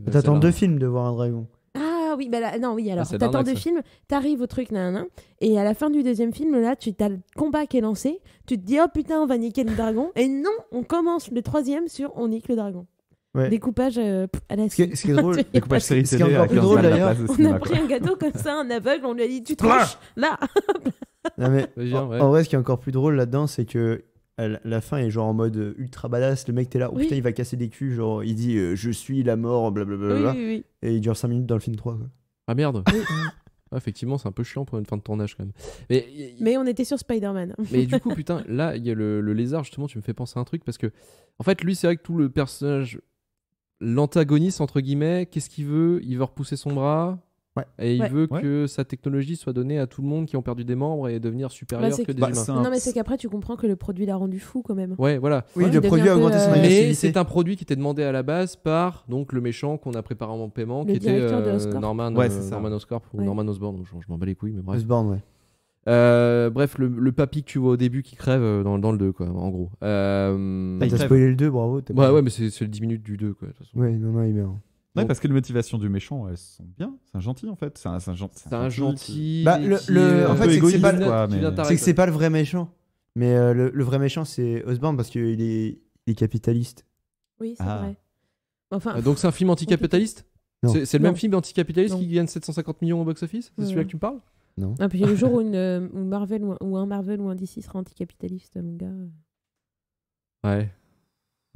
bah, t'attends deux films de voir un dragon. Ah oui, bah non, oui, alors ah, t'attends deux films, t'arrives au truc, nan, et à la fin du deuxième film, là, tu t'as le combat qui est lancé, tu te dis oh putain, on va niquer le dragon, et non, on commence le troisième sur on nique le dragon. Découpage euh, à la Ce qui est, ce qui est drôle, découpage drôle, d'ailleurs, On a pris un gâteau comme ça, un aveugle, on lui a dit tu tranches là. Non, mais, en, vrai, ce qui est encore plus drôle là-dedans, c'est que la- fin est genre en mode euh, ultra badass. Le mec, t'es là, oh putain, il va casser des culs. Genre, il dit euh, je suis la mort, blablabla. Et il dure 5 minutes dans le film 3. Ah merde. Ah, effectivement, c'est un peu chiant pour une fin de tournage quand même. Mais, on était sur Spider-Man. mais du coup, putain, là, il y a le, le lézard, justement, tu me fais penser à un truc parce que, en fait, lui, c'est vrai que tout le personnage l'antagoniste, entre guillemets, qu'est-ce qu'il veut Il veut repousser son bras. Et il veut que sa technologie soit donnée à tout le monde qui ont perdu des membres et devenir supérieur bah, que des bah, humains. Non, mais c'est qu'après, tu comprends que le produit l'a rendu fou quand même. Ouais, voilà. Oui, le produit a augmenté son euh, agressivité. Mais c'est un produit qui était demandé à la base par donc, le méchant qu'on a préparé en paiement, qui était euh, Norman, euh, Norman Oscorp ou Norman Je, je m'en bats les couilles, mais bref. ouais. Euh, bref, le, papy que tu vois au début qui crève euh, dans, dans le 2, quoi, en gros. Euh... T'as spoilé le 2, bravo. ouais, ouais, mais c'est le 10 minutes du 2, quoi. De façon. Ouais, non, non, il est bien. Ouais, parce que les motivations du méchant, elles sont bien. C'est un gentil, en fait. C'est un, un, gentil. Bah, le, en fait, c'est que c'est pas, mais... pas, le vrai méchant. Mais euh, le, le, vrai méchant, c'est Osborne parce qu'il est, il est capitaliste. Oui, c'est ah. vrai. Enfin, ah, donc, c'est un film anticapitaliste C'est le même film anticapitaliste qui gagne 750 millions au box-office C'est celui-là que tu me parles non. Ah, puis le jour où, une, euh, où Marvel, ou un Marvel ou un DC sera anticapitaliste, mon gars. Ouais.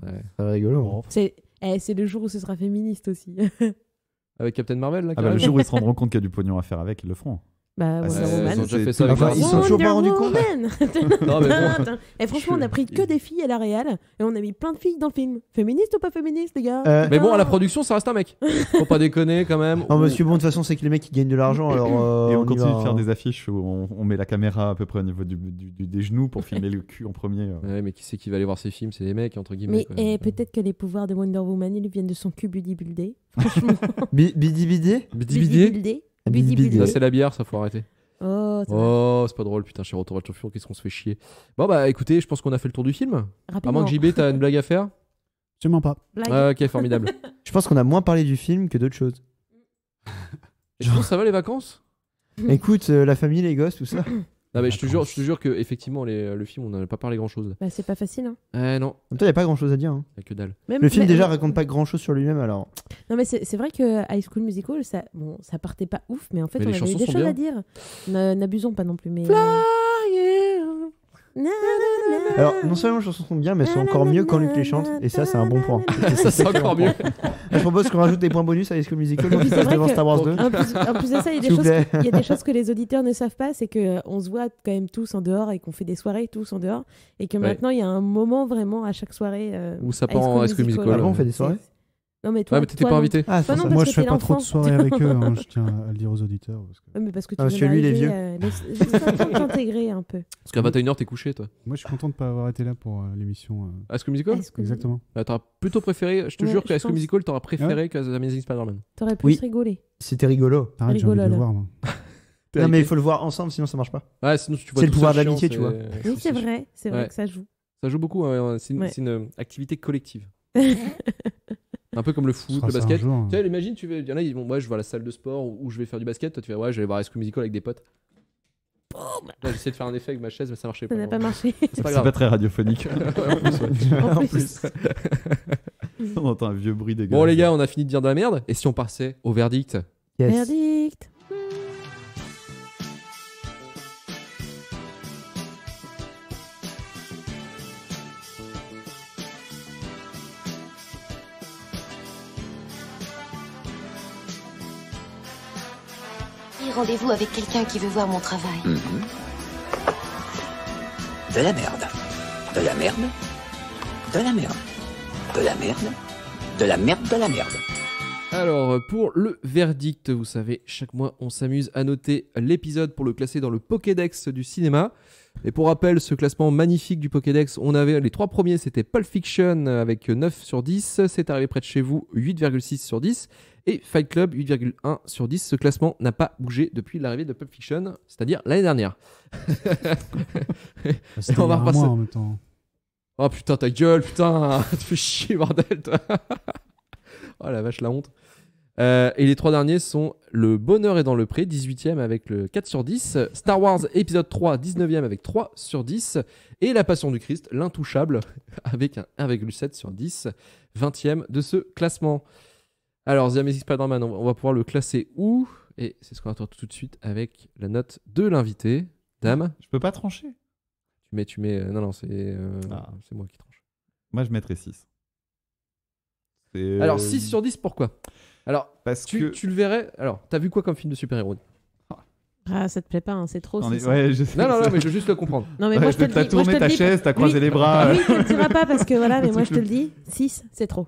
Ouais. Ça va rigolo. Hein. Eh, c'est le jour où ce sera féministe aussi. Avec Captain Marvel, là. quand ah, même. Bah, le jour où ils se rendront compte qu'il y a du pognon à faire avec, ils le feront. Bah, ah, Wonder Woman. Ils sont toujours pas rendus compte. et eh, franchement, on a pris que des filles à la réal et on a mis plein de filles dans le film. Féministe ou pas féministe, les gars euh, Mais bon, à la ah. production, ça reste un mec. Faut pas déconner quand même. Non, monsieur, bon, de toute façon, c'est que les mecs qui gagnent de l'argent. alors, euh, et on, continue de faire hein. des affiches où on, met la caméra à peu près au niveau du, des genoux pour filmer le cul en premier. Euh. Ouais, mais qui c'est qui va aller voir ces films C'est les mecs, entre guillemets. Mais eh, peut-être que les pouvoirs de Wonder Woman, ils viennent de son cul bidibuldé. Franchement. Bidibidé Bidibidé ça, c'est la bière, ça faut arrêter. Oh, c'est oh, pas drôle, putain, chez Retour chauffure qu'est-ce qu'on se fait chier. Bon, bah écoutez, je pense qu'on a fait le tour du film. À moins que JB, t'as une blague à faire Sûrement pas. Ah, ok, formidable. Je pense qu'on a moins parlé du film que d'autres choses. Je que ça va les vacances Écoute, euh, la famille, les gosses, tout ça. mais je te, jure, je te jure que effectivement le film on n'a pas parlé grand chose. Bah, c'est pas facile. hein. non, En même temps, il a pas grand chose à dire. Hein. que dalle. Le film, déjà, raconte pas grand chose sur lui-même, alors. Non, mais c'est vrai que High School Musical, ça, bon, ça partait pas ouf, mais en fait, on avait des choses à dire. N'abusons pas non plus. Mais... Alors, non seulement les chansons sont bien, mais elles sont encore mieux quand Luc les chante. Et ça, c'est un bon point. ça, c'est encore mieux. je propose qu'on rajoute des points bonus à High Musical donc passe devant Star Wars 2. En plus, de ça, il y, y, a des choses que les auditeurs ne savent pas. C'est qu'on euh, se voit quand même tous en dehors et qu'on fait des soirées tous en dehors. Et que maintenant, il y a un moment vraiment à chaque soirée. Euh, Où ça part en Musical. on fait des soirées non, mais toi. Ah, mais t'étais pas invité. Ah, moi, je fais pas trop de soirées avec eux, hein, je tiens à le dire aux auditeurs. parce que- ah, mais parce que tu Ah, parce lui, il est vieux. Euh, t'intégrer un peu. Parce qu'à 21h, t'es couché, toi. Moi, je suis content de pas avoir été là pour euh, l'émission. euh, ah, Musical Exactement. Ah, T'auras plutôt préféré, je te jure que *Asco Musical, t'auras préféré que The Amazing Spider-Man. T'aurais plus Oui. rigolé. C'était rigolo. Arrête, j'ai envie de le voir. moi. Non, mais il faut le voir ensemble, sinon ça marche pas. Ouais, sinon tu vois C'est le pouvoir de l'amitié, tu vois. Oui, c'est vrai. C'est vrai que ça joue. Ça joue beaucoup, hein, c'est une euh, activité collective. Un peu comme le foot, le basket. Hein. Tu vois, imagine, tu veux, il y en a, ils vont, Moi, je vais à la salle de sport ou je vais faire du basket. Toi, tu fais, ouais, je vais voir High Musical avec des potes. Là, j'essaie de faire un effet avec ma chaise, mais ça marchait pas. Ça n'a pas marché. C'est pas, pas, très radiophonique. en plus. on entend un vieux bruit des gars. Bon, les gars, on a fini de dire de la merde. Et si on passait au verdict yes. Verdict rendez-vous avec quelqu'un qui veut voir mon travail. Mhm. De la merde. De la merde. De la merde. De la merde. De la merde, de la merde. Alors, pour le verdict, vous savez, chaque mois, on s'amuse à noter l'épisode pour le classer dans le Pokédex du cinéma. Et pour rappel, ce classement magnifique du Pokédex, on avait les trois premiers, c'était Pulp Fiction avec 9 sur 10, c'est arrivé près de chez vous, 8,6 sur 10. Et Fight Club, 8,1 sur 10. Ce classement n'a pas bougé depuis l'arrivée de Pulp Fiction, c'est-à-dire l'année dernière. on va repasser. en Oh putain, ta gueule, putain, tu fais chier, bordel, toi. oh la vache, la honte. Euh, et les trois derniers sont Le Bonheur est dans le Pré, 18ème avec le 4 sur 10, Star Wars épisode 3, 19 e avec 3 sur 10, et La Passion du Christ, l'intouchable, avec un 1,7 sur 10, 20 e de ce classement. Alors, The Amazing Spider-Man, on va pouvoir le classer où Et c'est ce qu'on attend tout de suite avec la note de l'invité. Dame Je peux pas trancher. Tu mets, tu mets. Euh, non, non, c'est euh, ah. c'est moi qui tranche. Moi, je mettrais 6. Alors, 6 euh, sur 10, pourquoi Alors, Parce tu, que... tu le verrais. Alors, t'as vu quoi comme film de super-héros ah, ça te plaît pas, hein, c'est trop. non, non, non, mais je veux juste le comprendre. Non, mais moi, je te, dis. T'as tourné ta chaise, t'as croisé les bras. Oui, tu ne diras pas parce que voilà, mais moi, je te le dis 6, c'est trop.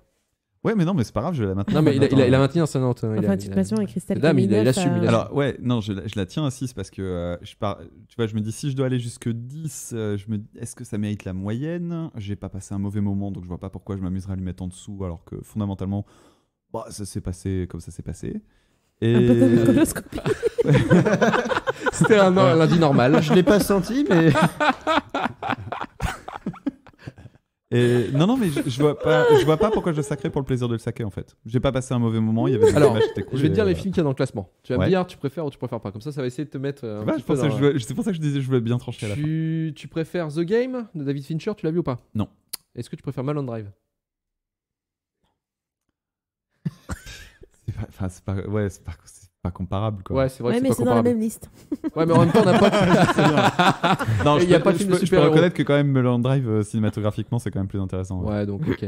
Ouais, mais non, mais c'est pas grave, je vais la maintenir. Non, mais il a, il a, maintenu un 50. enfin, tu te avec Christelle. mais il a- Alors, ouais, non, je, la- je la tiens à 6 parce que euh, je par- tu vois, je me dis si je dois aller jusque 10, euh, je me est-ce que ça mérite la moyenne J'ai pas passé un mauvais moment, donc je vois pas pourquoi je m'amuserais à lui mettre en dessous, alors que fondamentalement, bah, ça s'est passé comme ça s'est passé. Et... Un peu comme C'était un, un lundi normal. Je l'ai pas senti, mais non, non, mais je, vois pas, je vois pas pourquoi je le sacrais pour le plaisir de le saquer en fait. J'ai pas passé un mauvais moment. Il y avait des Alors, Je vais te dire les films qu'il y a dans le classement. Tu vas me dire, tu préfères ou tu préfères pas. Comme ça, ça va essayer de te mettre. c'est pour ça que je disais je voulais bien trancher à la tu, préfères The Game de David Fincher Tu l'as vu ou pas Non. Est-ce que tu préfères on Drive C'est ouais, c'est pas, pas comparable. Quoi. Ouais, c'est vrai. Ouais, mais c'est dans la même liste. ouais, mais en même temps, on pas. a pas de Je peux reconnaître que quand même Melon Drive euh, cinématographiquement, c'est quand même plus intéressant. Ouais, donc ok.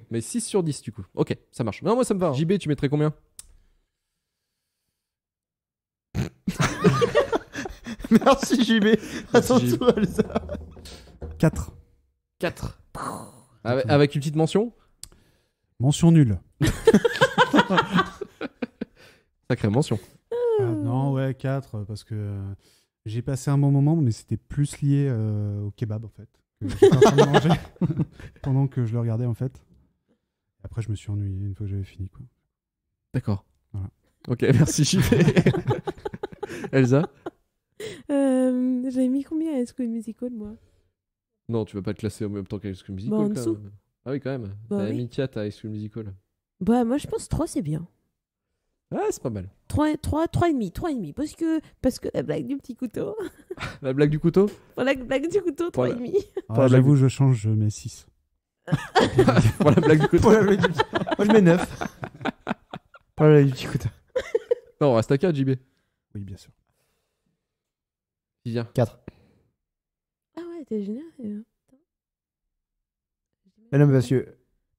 mais 6 sur 10 du coup. Ok, ça marche. Non, moi ça me va. Hein. JB, tu mettrais combien Merci JB. 4. 4. Avec, avec une petite mention Mention nulle. Sacrée mention. Ah, non, ouais, 4, euh, parce que euh, j'ai passé un bon moment, mais c'était plus lié euh, au kebab, en fait. pendant que je le regardais, en fait. Après, je me suis ennuyé une fois que j'avais fini, quoi. D'accord. Ok, merci, JP. Elsa J'avais mis combien à School Musical, moi Non, tu vas pas te classer en même temps qu'à School Musical. Bah, ah oui, quand même. Bah T'as mis 4 à School Musical. Bah, moi, je pense 3, c'est bien. Ah, c'est pas mal. 3, 3, 3,5, 3,5. Parce que, parce que la blague du petit couteau. la blague du couteau Pour la blague du couteau, 3,5. Ah, J'avoue, du... je change, je mets 6. pour la blague du couteau. Moi, je mets 9. pour la blague du petit couteau. Non, on reste à 4, JB. Oui, bien sûr. Qui vient 4. Ah ouais, t'es génial. Mais non, mais parce que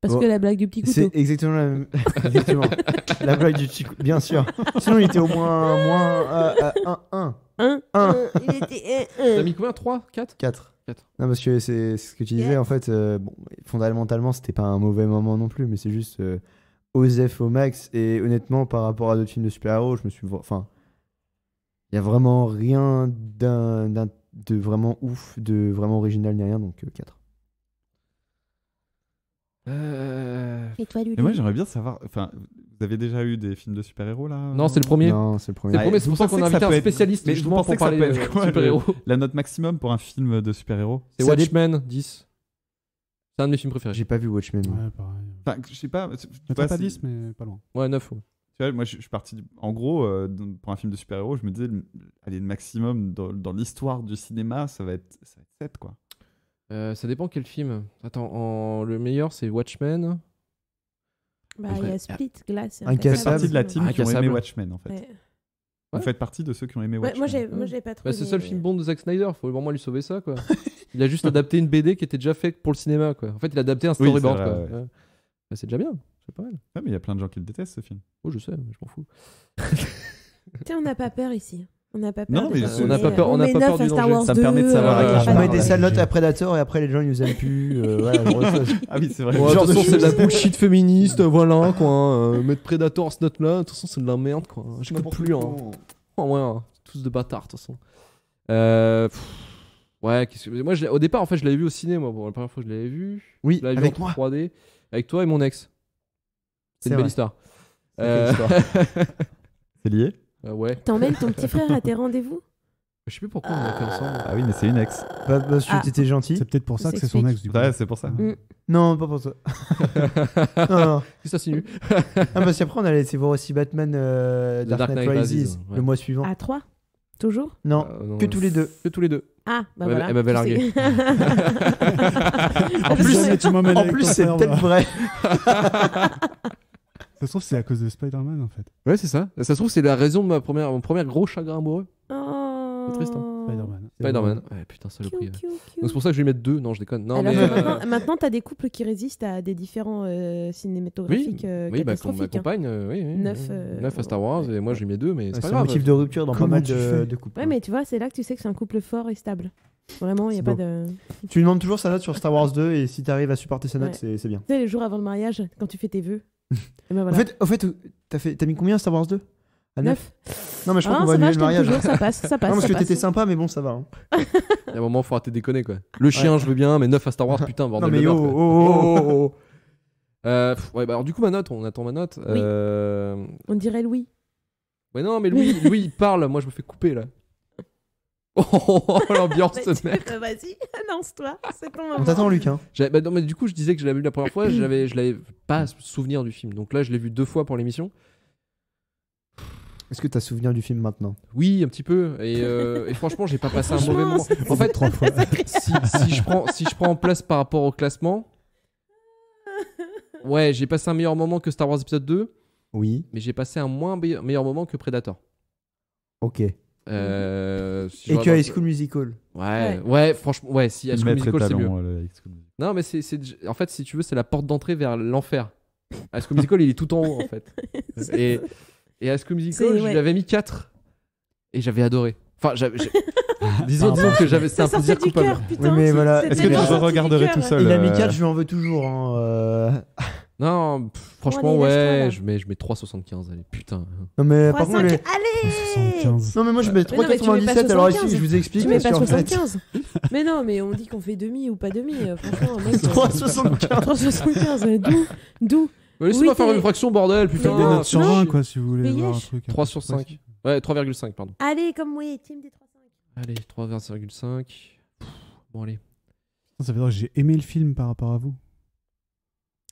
parce oh. que la blague du petit couteau. C'est exactement la même. exactement. la blague du petit couteau, bien sûr. Sinon, il était au moins 1. Moins, euh, euh, un, un. Un, euh, il était. Euh, T'as mis combien 3 4 4. Non, parce que c'est ce que tu disais, en fait, bon, fondamentalement, c'était pas un mauvais moment non plus, mais c'est juste euh, Osef au max. Et honnêtement, par rapport à d'autres films de super-héros, je me suis. Enfin, il y a vraiment rien d'un de vraiment ouf, de vraiment original ni rien, donc 4. Euh, Et Mais moi, j'aimerais bien savoir. Enfin, vous avez déjà eu des films de super-héros là Non, c'est le euh premier. Non, c'est le premier. C'est pour ça qu'on a invité un spécialiste justement pour parler de super-héros. La note maximum pour un film de super-héros C'est Watchmen 10. C'est un de mes films préférés. J'ai pas vu Watchmen. Ouais, pareil. Enfin, je sais pas. pas 10, mais pas loin. Ouais, 9. Tu vois, moi, je, suis parti. En gros, euh, pour un film de super-héros, je me disais, aller le maximum dans, l'histoire du cinéma, ça va, être, ça va être 7, quoi. Euh, ça dépend quel film. Attends, le meilleur c'est Watchmen. Bah, il y a Split, Glass. Un Vous partie de la team qui ont aimé Watchmen en fait. Vous faites partie de ceux qui ont aimé Watchmen. moi, j'ai pas bah, trop c'est le seul film bon de Zack Snyder. il Faut vraiment lui sauver ça quoi. il a juste adapté une BD qui était déjà faite pour le cinéma quoi. En fait, il a adapté un storyboard. Bah, c'est déjà bien. C'est pas mal. Ah, mais il y a plein de gens qui le détestent ce film. Oh, je sais, mais je m'en fous. on n'a pas peur ici. On n'a pas peur. Non, mais on n'a pas peur, on n'a pas peur du Star Ça me permet de savoir. euh, avec la On met des sales notes à Predator et après les gens ils nous aiment plus. euh, Ah oui, c'est vrai. Ouais, de toute façon, c'est de la bullshit féministe, voilà quoi. Euh, mettre Predator, ce note là, de toute façon, c'est de la merde quoi. J'écoute plus. Hein. Oh, ouais, hein. tous de bâtards de toute façon. Euh, ouais, qu'est-ce que... moi je au départ en fait je l'avais vu au ciné moi, bon, la première fois je l'avais vu. Oui, avec en 3D avec toi et mon ex. C'est une belle histoire. C'est euh, lié euh, ouais. T'emmènes ton petit frère à tes rendez-vous Je sais plus pourquoi on a fait ensemble. Ah oui, mais c'est une ex. Bah, parce que ah. t'étais gentil. C'est peut-être pour ça que c'est son ex, du coup. Ouais, c'est pour ça. Mm. Non, pas pour ça. non, non. ça s'insinue Ah, parce bah, qu'après, on allait voir aussi Batman euh, Dark, Knight Rises, le mois suivant. À trois Toujours euh, Non, que tous les deux. Que tous les deux. Ah, bah voilà. elle m'avait largué. En plus, c'est- tu m'emmènes en plus, c'est peut-être vrai. Ça se trouve, c'est à cause de Spider-Man en fait. Ouais, c'est ça. Ça se trouve, c'est la raison de ma première, mon premier gros chagrin amoureux. Oh. triste. Hein. Spider-Man. Spider-Man. Ouais, putain, ça le hein. Donc c'est pour ça que je vais mettre deux. Non, je déconne. Non, mais euh, Maintenant, t'as des couples qui résistent à des différents euh, cinématographiques. Oui, euh, oui bah, ma hein. compagne, oui, neuf, à Star Wars, et moi lui mets deux, mais c'est pas grave. un motif de rupture dans pas mal de, couples. Ouais, hein. mais tu vois, c'est là que tu sais que c'est un couple fort et stable. Vraiment, il n'y a pas de. Tu demandes toujours sa note sur Star Wars 2 et si t'arrives à supporter sa note, c'est bien. Tu sais, les jours avant le mariage, quand tu fais tes vœux, en fait, fait t'as mis combien à Star Wars 2 9. Non, mais je crois ah, qu'on va annuler le mariage. ça passe, ça passe. Non, parce que t'étais sympa, mais bon, ça va. Hein. Il y a un moment, faut arrêter de quoi. Le chien, je veux bien, mais 9 à Star Wars, putain, bordel. Non, mais yo, oh, oh, oh, oh euh, ouais, bah, alors, du coup, ma note, on attend ma note. Euh, on dirait Louis. Ouais, non, mais Louis, Louis, il parle, moi, je me fais couper, là. Oh, oh, l'ambiance bah, Vas-y, annonce-toi, On t'attend, Luc. Hein. Bah, non, mais du coup, je disais que je l'avais vu la première fois, j'avais, je l'avais pas souvenir du film. Donc là, je l'ai vu deux fois pour l'émission. Est-ce que t'as souvenir du film maintenant Oui, un petit peu. Et, euh, et franchement, j'ai pas passé un mauvais moment. En fait, si, je prends, si je prends en place par rapport au classement, ouais, j'ai passé un meilleur moment que Star Wars épisode 2, Oui, mais j'ai passé un moins meilleur moment que Predator. ok. Euh, Et que High School Musical. Ouais, ouais, franchement, ouais, si High School Musical, c'est mieux. Non, mais c'est, en fait, si tu veux, c'est la porte d'entrée vers l'enfer. High School Musical, il est tout en haut, en fait. et, et High School Musical, je avais mis 4. Et j'avais adoré. Enfin, disons, que j'avais c'est un plaisir coupable. mais voilà. Est-ce que tu regarderais tout seul Il a euh, mis 4, je lui en veux toujours. Hein, euh. Non, franchement, ouais, je mets, 3,75. Allez, putain. Non mais par contre, allez 3,75. non mais moi je mets 3,97. Alors ici, je vous explique. Tu mets pas 3,75. Mais non, mais on dit qu'on fait demi ou pas demi, euh, franchement, 3,75. 375, euh, euh, d'où D'où Laissez-moi faire une fraction, bordel, putain. faire des notes sur 1, quoi si vous voulez un truc. 3 hein. sur 5. Ouais, 3,5, pardon. Allez, comme oui, team des 3,5. Allez, 3,5. Bon, allez. Ça veut dire que j'ai aimé le film par rapport à vous.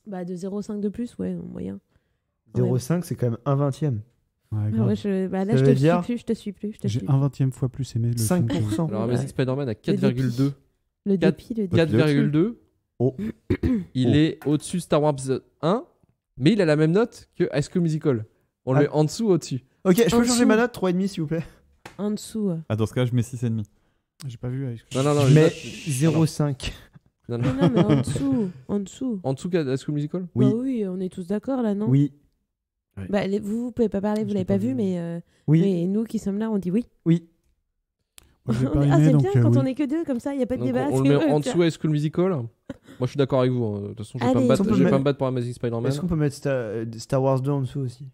Bah, de 0,5 de plus, ouais, en moyen. 0,5, c'est quand même 1 vingtième. Ouais, ah ouais, Bah, là, je te, suis plus, je te suis plus, J'ai 1 un vingtième fois plus aimé le 5%. Alors, Amazing Spider-Man a 4,2. Le dépit, le dépit. 4,2. Oh. Il oh. est au-dessus Star Wars 1, mais il a la même note que High School Musical. On le ah. met en dessous, au-dessus. Ok, je peux changer ma note 3,5 s'il vous plaît En dessous. Ah, dans ce cas, je mets 6,5. J'ai pas vu. Musical. Non, non, non, 0,5. Non, non. mais en dessous. En dessous. En dessous qu'à School Musical bah Oui. oui, on est tous d'accord là, non Oui. Bah, vous, vous pouvez pas parler, vous l'avez pas, vu, euh, mais, nous qui sommes là, on dit oui. Oui. ah, c'est bien euh, quand on est que deux, comme ça, il n'y a pas de débat. on, le met en dessous à School Musical. Moi, je suis d'accord avec vous. Hein. De toute façon, je vais pas me battre, pas battre pour Amazing Spider-Man. Est-ce qu'on peut mettre euh, Star, Wars 2 en dessous aussi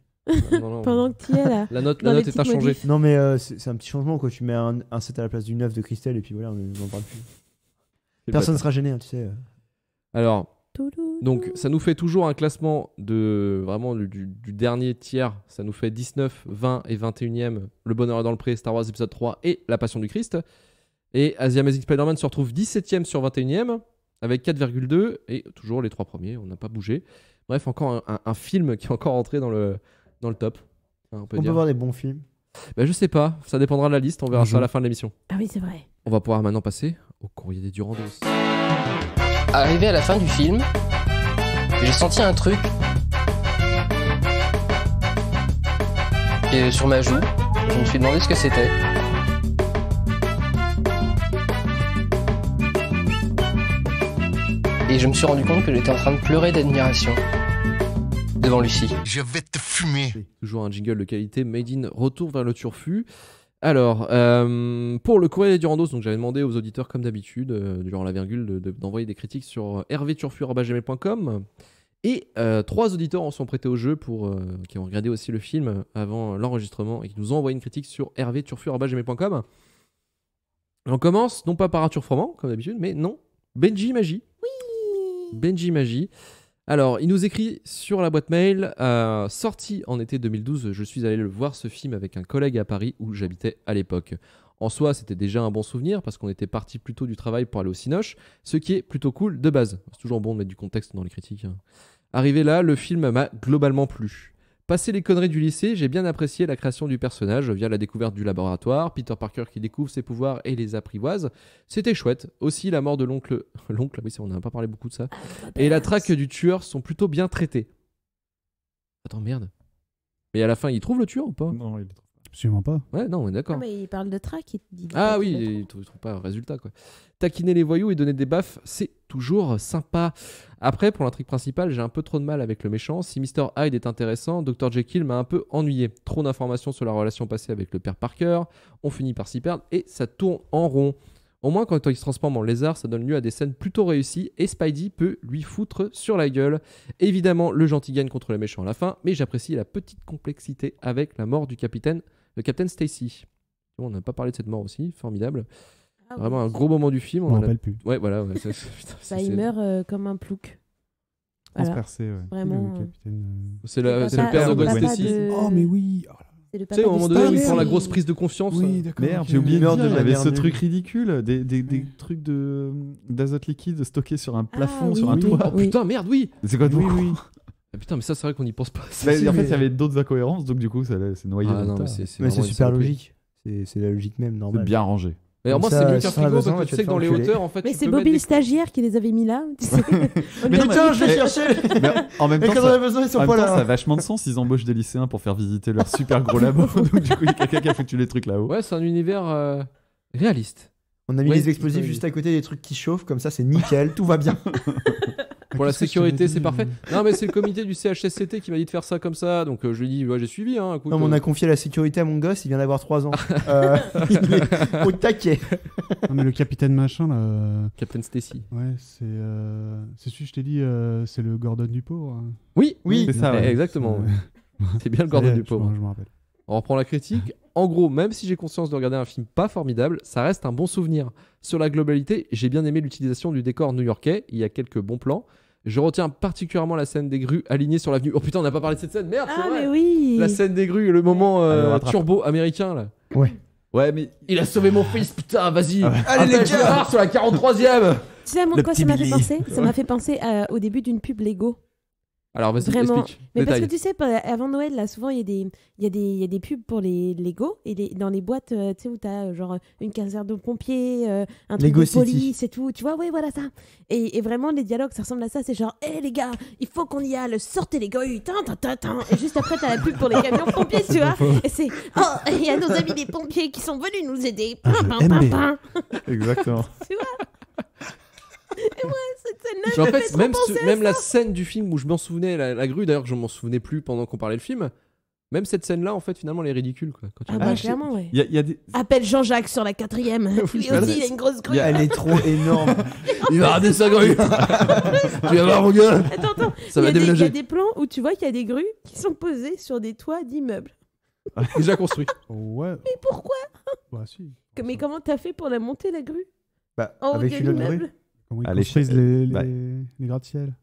Pendant que tu y es là. La note, la note est pas changée. Non, mais c'est un petit changement quand Tu mets un, un 7 à la place du 9 de Christelle et puis voilà, on n'en parle plus. Personne ne sera gêné, hein, tu sais. Euh. Alors, donc ça nous fait toujours un classement de vraiment du, dernier tiers. Ça nous fait 19, 20 et 21e. Le bonheur dans le pré, Star Wars épisode 3 et La Passion du Christ. Et Asia Amazing Spider-Man se retrouve 17e sur 21e avec 4,2 et toujours les trois premiers. On n'a pas bougé. Bref, encore un, film qui est encore entré dans le, dans le top. Hein, on peut, on voir des bons films. Bah, je sais pas, ça dépendra de la liste, on verra ça à la fin de l'émission. Ah oui, c'est vrai. On va pouvoir maintenant passer au courrier des Durandos. Arrivé à la fin du film, j'ai senti un truc Et sur ma joue. Je me suis demandé ce que c'était. Et je me suis rendu compte que j'étais en train de pleurer d'admiration devant Lucie. Je vais te fumer. Toujours un jingle de qualité, Made in Retour vers le Turfu. Alors, euh, pour le courrier du Randos, j'avais demandé aux auditeurs, comme d'habitude, euh, durant la virgule, d'envoyer des critiques sur euh, hervéturfu.gmail.com. Et trois auditeurs en sont prêtés au jeu pour, qui ont regardé aussi le film avant l'enregistrement et qui nous ont envoyé une critique sur hervéturfu.gmail.com. On commence, non pas par Arthur Froment, comme d'habitude, mais non, Benji Magie. Benji Magie. Alors, il nous écrit sur la boîte mail, euh, sorti en été 2012, je suis allé le voir ce film avec un collègue à Paris où j'habitais à l'époque. En soi, c'était déjà un bon souvenir parce qu'on était parti plutôt du travail pour aller au Cinoche, ce qui est plutôt cool de base. C'est toujours bon de mettre du contexte dans les critiques. Hein. Arrivé là, le film m'a globalement plu. Passé les conneries du lycée, j'ai bien apprécié la création du personnage via la découverte du laboratoire, Peter Parker qui découvre ses pouvoirs et les apprivoise. C'était chouette. Aussi, la mort de l'oncle. L'oncle, oui, on n'a pas parlé beaucoup de ça. Et la traque du tueur sont plutôt bien traitées. Attends, merde. Mais à la fin, il trouve le tueur ou pas Non, il Absolument pas. Ouais, non, d'accord. Ah, mais il parle de trac. ah oui, il ne trouve pas un résultat. Quoi. Taquiner les voyous et donner des baffes, c'est toujours sympa. Après, pour l'intrigue principale, j'ai un peu trop de mal avec le méchant. Si Mr. Hyde est intéressant, Dr. Jekyll m'a un peu ennuyé. Trop d'informations sur la relation passée avec le père Parker, on finit par s'y perdre et ça tourne en rond. Au moins, quand il se transforme en lézard, ça donne lieu à des scènes plutôt réussies et Spidey peut lui foutre sur la gueule. Évidemment, le gentil gagne contre le méchant à la fin, mais j'apprécie la petite complexité avec la mort du capitaine le Captain Stacy. On n'a pas parlé de cette mort aussi, formidable. Ah Vraiment un gros moment du film. On, on en rappelle plus. Ouais, voilà. ça, putain, ça bah, il meurt euh, comme un plouc. Voilà. ouais. Vraiment. Euh, euh, c'est le père de Gwen Stacy. Oh, mais oui oh tu sais, au moment donné, où il prend la grosse prise de confiance. Oui, hein. merde, j'ai oublié merde, il avait ce truc ridicule, des, des, des trucs de d'azote liquide stockés sur un plafond, ah sur un toit. Oh putain, merde, oui. C'est quoi de oui, oui. putain, mais ça, c'est vrai qu'on n'y pense pas. Bah, en fait, il y avait d'autres incohérences, donc du coup, ça c'est noyé. Ah, mais c'est super logique. C'est la logique même, normal C'est bien rangé. Mais moi, c'est mieux qu'un frigo parce que tu sais que dans les hauteurs, en fait. Mais c'est Bobby stagiaire qui les avait mis là. mais putain, je l'ai cherché En même temps, ça a vachement de sens. Ils embauchent des lycéens pour faire visiter leur super gros labo. Donc, du coup, quelqu'un qui a foutu les trucs là-haut. Ouais, c'est un univers euh, réaliste. On a mis des explosifs juste à côté des trucs qui chauffent, comme ça, c'est nickel, tout va bien pour la sécurité, c'est parfait. Non, mais c'est le comité du CHSCT qui m'a dit de faire ça comme ça. Donc euh, je lui dis, ouais, bah, j'ai suivi. Hein, non, mais on euh. a confié la sécurité à mon gosse, il vient d'avoir 3 ans. Euh, au taquet. non, mais le capitaine machin, là. Euh, capitaine Stacy. Ouais, c'est. c'est celui, je t'ai dit, c'est le Gordon du hein. Oui, oui. ça, exactement. C'est bien le Gordon du Je me rappelle. On reprend la critique. En gros, même si j'ai conscience de regarder un film pas formidable, ça reste un bon souvenir. Sur la globalité, j'ai bien aimé l'utilisation du décor new-yorkais, il y a quelques bons plans, je retiens particulièrement la scène des grues alignées sur l'avenue. Oh putain, on n'a pas parlé de cette scène, merde! Ah, mais oui! La scène des grues, le moment ah, euh, turbo américain là. Ouais. Ouais, mais il a sauvé mon fils, putain, vas-y! Ah Allez, les gars! sur la 43ème! Tu sais, moi, quoi ça m'a fait penser? Ça m'a fait penser euh, au début d'une pub Lego. Alors Vraiment. Mais parce que tu sais, avant Noël, là, souvent, il y, a des, il y, des, y a des pubs pour les Lego et dans les boîtes, euh, tu sais, où t'as euh, genre une caserne de pompiers, euh, un truc de police et tout. Tu vois, ouais voilà ça. Et, vraiment, les dialogues, ça ressemble à ça. C'est genre, hé les gars, il faut qu'on y aille, sortez les gars, Et juste après, t'as la pub pour les camions pompiers, tu vois. Et c'est, oh, il y a nos amis les pompiers qui sont venus nous aider. Ah, Exactement. tu vois et moi, cette scène-là, fait, même, même la scène du film où je m'en souvenais, la, grue d'ailleurs, je je m'en souvenais plus pendant qu'on parlait le film, même cette scène-là, en fait, finalement, elle est ridicule. Quoi, Ah bah, clairement, ouais. des- Appelle Jean-Jacques sur la quatrième. Lui aussi, il a une grosse grue. Elle est trop énorme. Il va rater sa grue Tu vas voir, mon Attends, attends. Il y, va a des- des plans où tu vois qu'il y a des grues qui sont posées sur des toits d'immeubles. Déjà construit. Ouais, Mais pourquoi bah si. Mais comment t'as fait pour la monter, la grue bah, En haut avec Comment ils les, les, bah. les gratte-ciels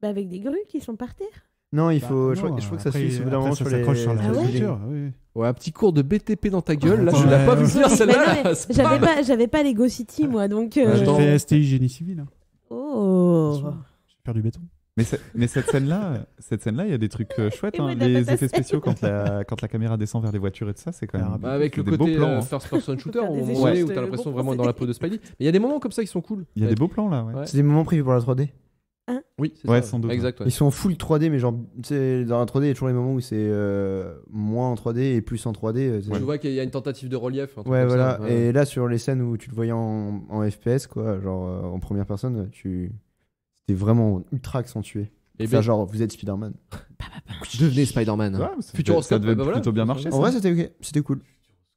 bah Avec des grues qui sont par terre Non, il bah, faut. Bah, je, non, crois, je, crois, que ça suit évidemment sur, les... sur la ah ouais structure. Ah oui. Ouais, un petit cours de BTP dans ta gueule, là, je l'ai pas vu venir celle-là. J'avais pas, j'avais pas les Go City, moi, donc. Euh, J'ai fait STI génie civil. Hein. Oh. J'ai faire du béton. Mais, cette scène-là, cette scène-là, il y a des trucs euh, chouettes, hein, les effets spéciaux quand la, quand la caméra descend vers les voitures et tout ça, c'est quand même. Bah avec le côté euh, hein. first person shooter, on où t'as l'impression vraiment vraiment dans la peau de Spidey. Mais il y a des moments comme ça qui sont cool. Il y a des beaux plans là. C'est des moments prévus pour la 3D. Hein oui, sans doute. Ils sont full 3D, mais genre, dans la 3D, il y a toujours les moments où c'est euh, moins en 3D et plus en 3D. je vois qu'il y a une tentative de relief. ouais, voilà. et là, sur les scènes où tu le voyais en, FPS, quoi, genre en première personne, tu vraiment ultra accentué. Et eh bien, genre, vous êtes Spider-Man. Bah, bah, bah. Devenez Spider-Man. ça devait plutôt bien marcher. En vrai, c'était c'était cool.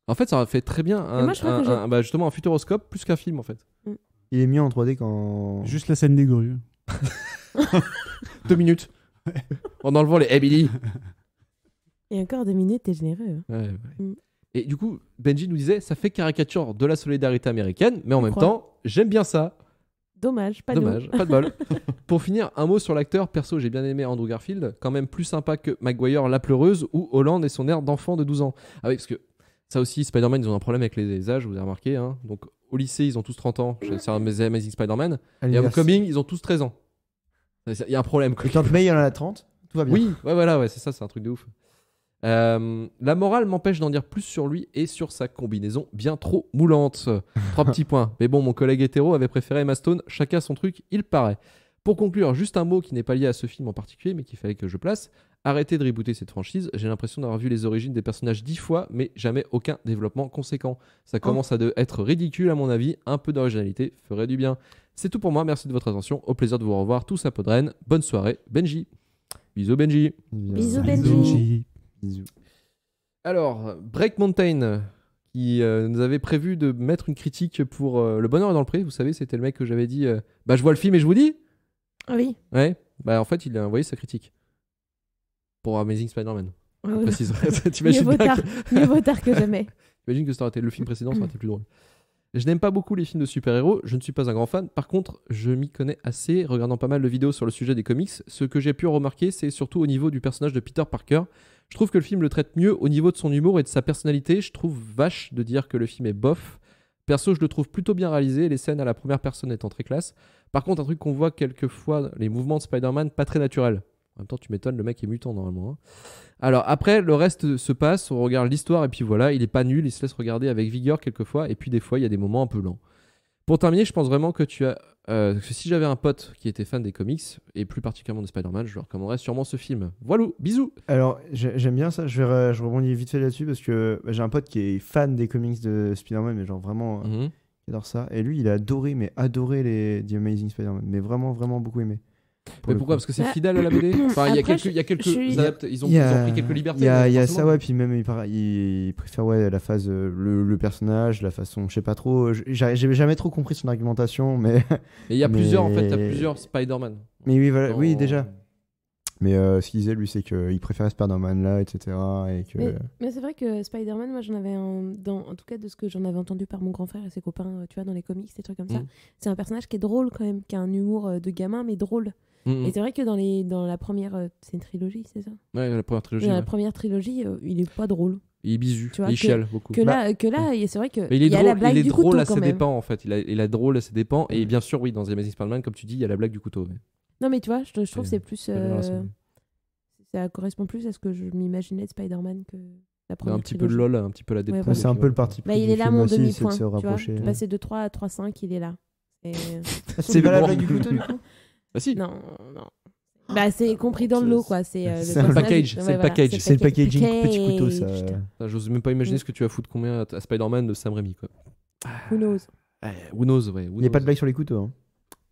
En fait, ça aurait fait très bien un, justement un futuroscope plus qu'un film en fait. Mm. Il est mieux en 3D qu'en. Juste la scène des grues. Deux minutes. en enlevant les Emily. Et encore deux minutes, t'es généreux. Hein. Mm. Et du coup, Benji nous disait ça fait caricature de la solidarité américaine, mais en même temps, j'aime bien ça. Dommage, pas de Dommage, bol. Pour finir, un mot sur l'acteur. Perso, j'ai bien aimé Andrew Garfield, quand même plus sympa que Maguire la pleureuse ou Holland et son air d'enfant de 12 ans. Ah oui, parce que ça aussi, Spider-Man, ils ont un problème avec les âges, vous avez remarqué. Hein. Donc au lycée, ils ont tous 30 ans, c'est un mes Amazing Spider-Man. Et Homecoming, ils ont tous 13 ans. Il y a un problème. Quand May, il en a 30, tout va bien. Oui, ouais, voilà, ouais, c'est ça, c'est un truc de ouf. Euh, la morale m'empêche d'en dire plus sur lui et sur sa combinaison bien trop moulante. Trois petits points. Mais bon, mon collègue hétéro avait préféré Emma Chacun son truc, il paraît. Pour conclure, juste un mot qui n'est pas lié à ce film en particulier, mais qu'il fallait que je place. Arrêtez de rebooter cette franchise. J'ai l'impression d'avoir vu les origines des personnages dix fois, mais jamais aucun développement conséquent. Ça oh. commence à de être ridicule, à mon avis. Un peu d'originalité ferait du bien. C'est tout pour moi. Merci de votre attention. Au plaisir de vous revoir tous à Podren. Bonne soirée, Benji. Bisous, Benji. Bisous, Benji. Alors, Break Mountain, qui euh, nous avait prévu de mettre une critique pour euh, Le Bonheur dans le Pré. Vous savez, c'était le mec que j'avais dit euh, Bah, je vois le film et je vous dis Oui. Ouais, bah en fait, il a envoyé sa critique pour Amazing Spider-Man. que... jamais. que ça aurait été le film précédent, ça aurait été plus drôle. Je n'aime pas beaucoup les films de super-héros, je ne suis pas un grand fan. Par contre, je m'y connais assez, regardant pas mal de vidéos sur le sujet des comics. Ce que j'ai pu remarquer, c'est surtout au niveau du personnage de Peter Parker, je trouve que le film le traite mieux au niveau de son humour et de sa personnalité. Je trouve vache de dire que le film est bof. Perso, je le trouve plutôt bien réalisé, les scènes à la première personne étant très classe. Par contre, un truc qu'on voit quelquefois, les mouvements de Spider-Man, pas très naturels. En même temps, tu m'étonnes, le mec est mutant normalement. Hein. Alors après, le reste se passe, on regarde l'histoire et puis voilà, il est pas nul, il se laisse regarder avec vigueur quelquefois, et puis des fois, il y a des moments un peu lents. Pour terminer, je pense vraiment que tu as. Euh, que si j'avais un pote qui était fan des comics, et plus particulièrement de Spider-Man, je lui recommanderais sûrement ce film. Voilà, bisous Alors, j'aime bien ça, je vais je rebondis vite fait là-dessus parce que bah, j'ai un pote qui est fan des comics de Spider-Man, mais genre vraiment. Euh, mhm. j'adore adore ça. Et lui, il a adoré, mais adoré les The Amazing Spider-Man. Mais vraiment, vraiment beaucoup aimé. Mais pourquoi Parce que c'est bah, fidèle à la BD il y a quelques, ils, ont, pris quelques libertés. Il y a, ça, ouais, puis même il préfère ouais, la phase, euh, le, personnage, la façon, je sais pas trop. Euh, j'ai jamais trop compris son argumentation, mais. Mais il y a plusieurs, en fait, a plusieurs Spider-Man. Mais oui, voilà, oui déjà. Euh, mais ce qu'il disait, lui, c'est qu'il préférait Spider-Man là, etc. Et que... Mais, c'est vrai que Spider-Man, moi, j'en avais un. Dans, en tout cas, de ce que j'en avais entendu par mon grand frère et ses copains, tu vois, dans les comics, des trucs comme ça. Mmh. C'est un personnage qui est drôle quand même, qui a un humour de gamin, mais drôle. Et c'est vrai que dans, les, dans la première. Euh, c'est une trilogie, c'est ça Ouais, la première trilogie. Dans la première trilogie, euh, il est pas drôle. Il bisu, tu il chiale beaucoup. Que là, bah, que là c'est vrai que. il est y a drôle, la blague du couteau, à ses dépens, en fait. Il, a, a drôle à ses dépens. Et bien sûr, oui, dans The Amazing Spider-Man, comme tu dis, il y a la blague du couteau. Non, mais tu vois, je, trouve que c'est plus. Euh, ça correspond plus à ce que je m'imaginais de Spider-Man que. La première un petit peu de lol, un petit peu la C'est un peu le parti mais bah, il est là mon demi-point. Tu vois, passer de 3 à 3,5, il est là. C'est pas la blague du couteau du coup Bah si. Non, non. Ah, bah, c'est compris dans le lot, quoi. C'est le, package. C'est le package. C'est le packaging petit couteau, ça. Euh. J'ose même pas imaginer ce que tu vas foutre combien à, Spider-Man de Sam Raimi, quoi. Who knows ah, Who knows, ouais. Il n'y a pas de blague sur les couteaux. Hein.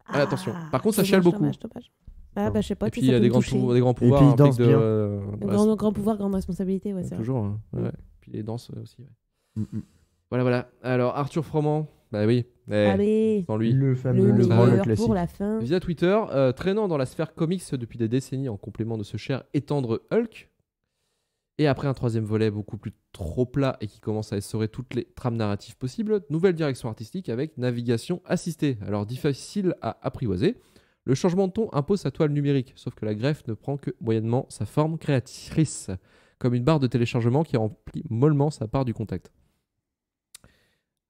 Ah, attention. Par contre, ah, ça chiale beaucoup. Dommage, dommage. Ah, bah, je sais pas, et puis il y a des grands, des grands pouvoirs. Et puis de, Euh, grand, grand, pouvoir, grande responsabilité. Ouais, ouais, toujours. Hein, ouais. Puis les danses aussi. Mm, mm Voilà, voilà. Alors, Arthur Froment, bah oui. Sans lui. Le fameux la fin. Via Twitter, euh, traînant dans la sphère comics depuis des décennies en complément de ce cher étendre Hulk. Et après un troisième volet beaucoup plus trop plat et qui commence à essorer toutes les trames narratives possibles, nouvelle direction artistique avec navigation assistée. Alors difficile à apprivoiser. Le changement de ton impose sa toile numérique, sauf que la greffe ne prend que moyennement sa forme créatrice, comme une barre de téléchargement qui remplit mollement sa part du contact.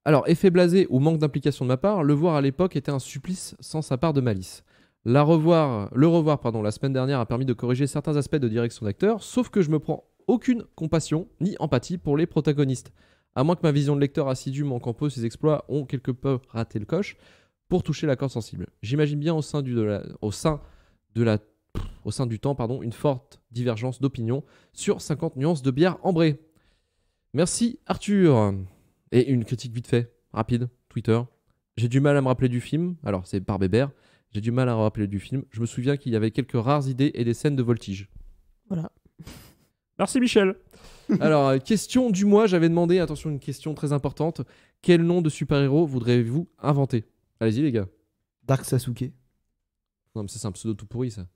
Alors, effet blasé ou manque d'implication de ma part, le voir à l'époque était un supplice sans sa part de malice. La revoir, le revoir la semaine dernière a permis de corriger certains aspects de direction d'acteur, sauf que je me prends aucune compassion ni empathie pour les protagonistes. À moins que ma vision de lecteur assidu manque en peu, ses exploits ont quelque peu raté le coche pour toucher la corde sensible. J'imagine bien au sein, du, au, sein de la, au sein du temps pardon, une forte divergence d'opinion sur 50 nuances de bière ambrée. Merci Arthur. Et une critique vite fait, rapide, Twitter. J'ai du mal à me rappeler du film, alors c'est par Bébert, j'ai du mal à me rappeler du film. Je me souviens qu'il y avait quelques rares idées et des scènes de voltige. Voilà. Merci Michel. Alors, euh, question du mois, j'avais demandé, attention, une question très importante. Quel nom de super-héros voudrez-vous inventer Allez-y les gars. Dark Sasuke. Non mais c'est un pseudo tout pourri ça.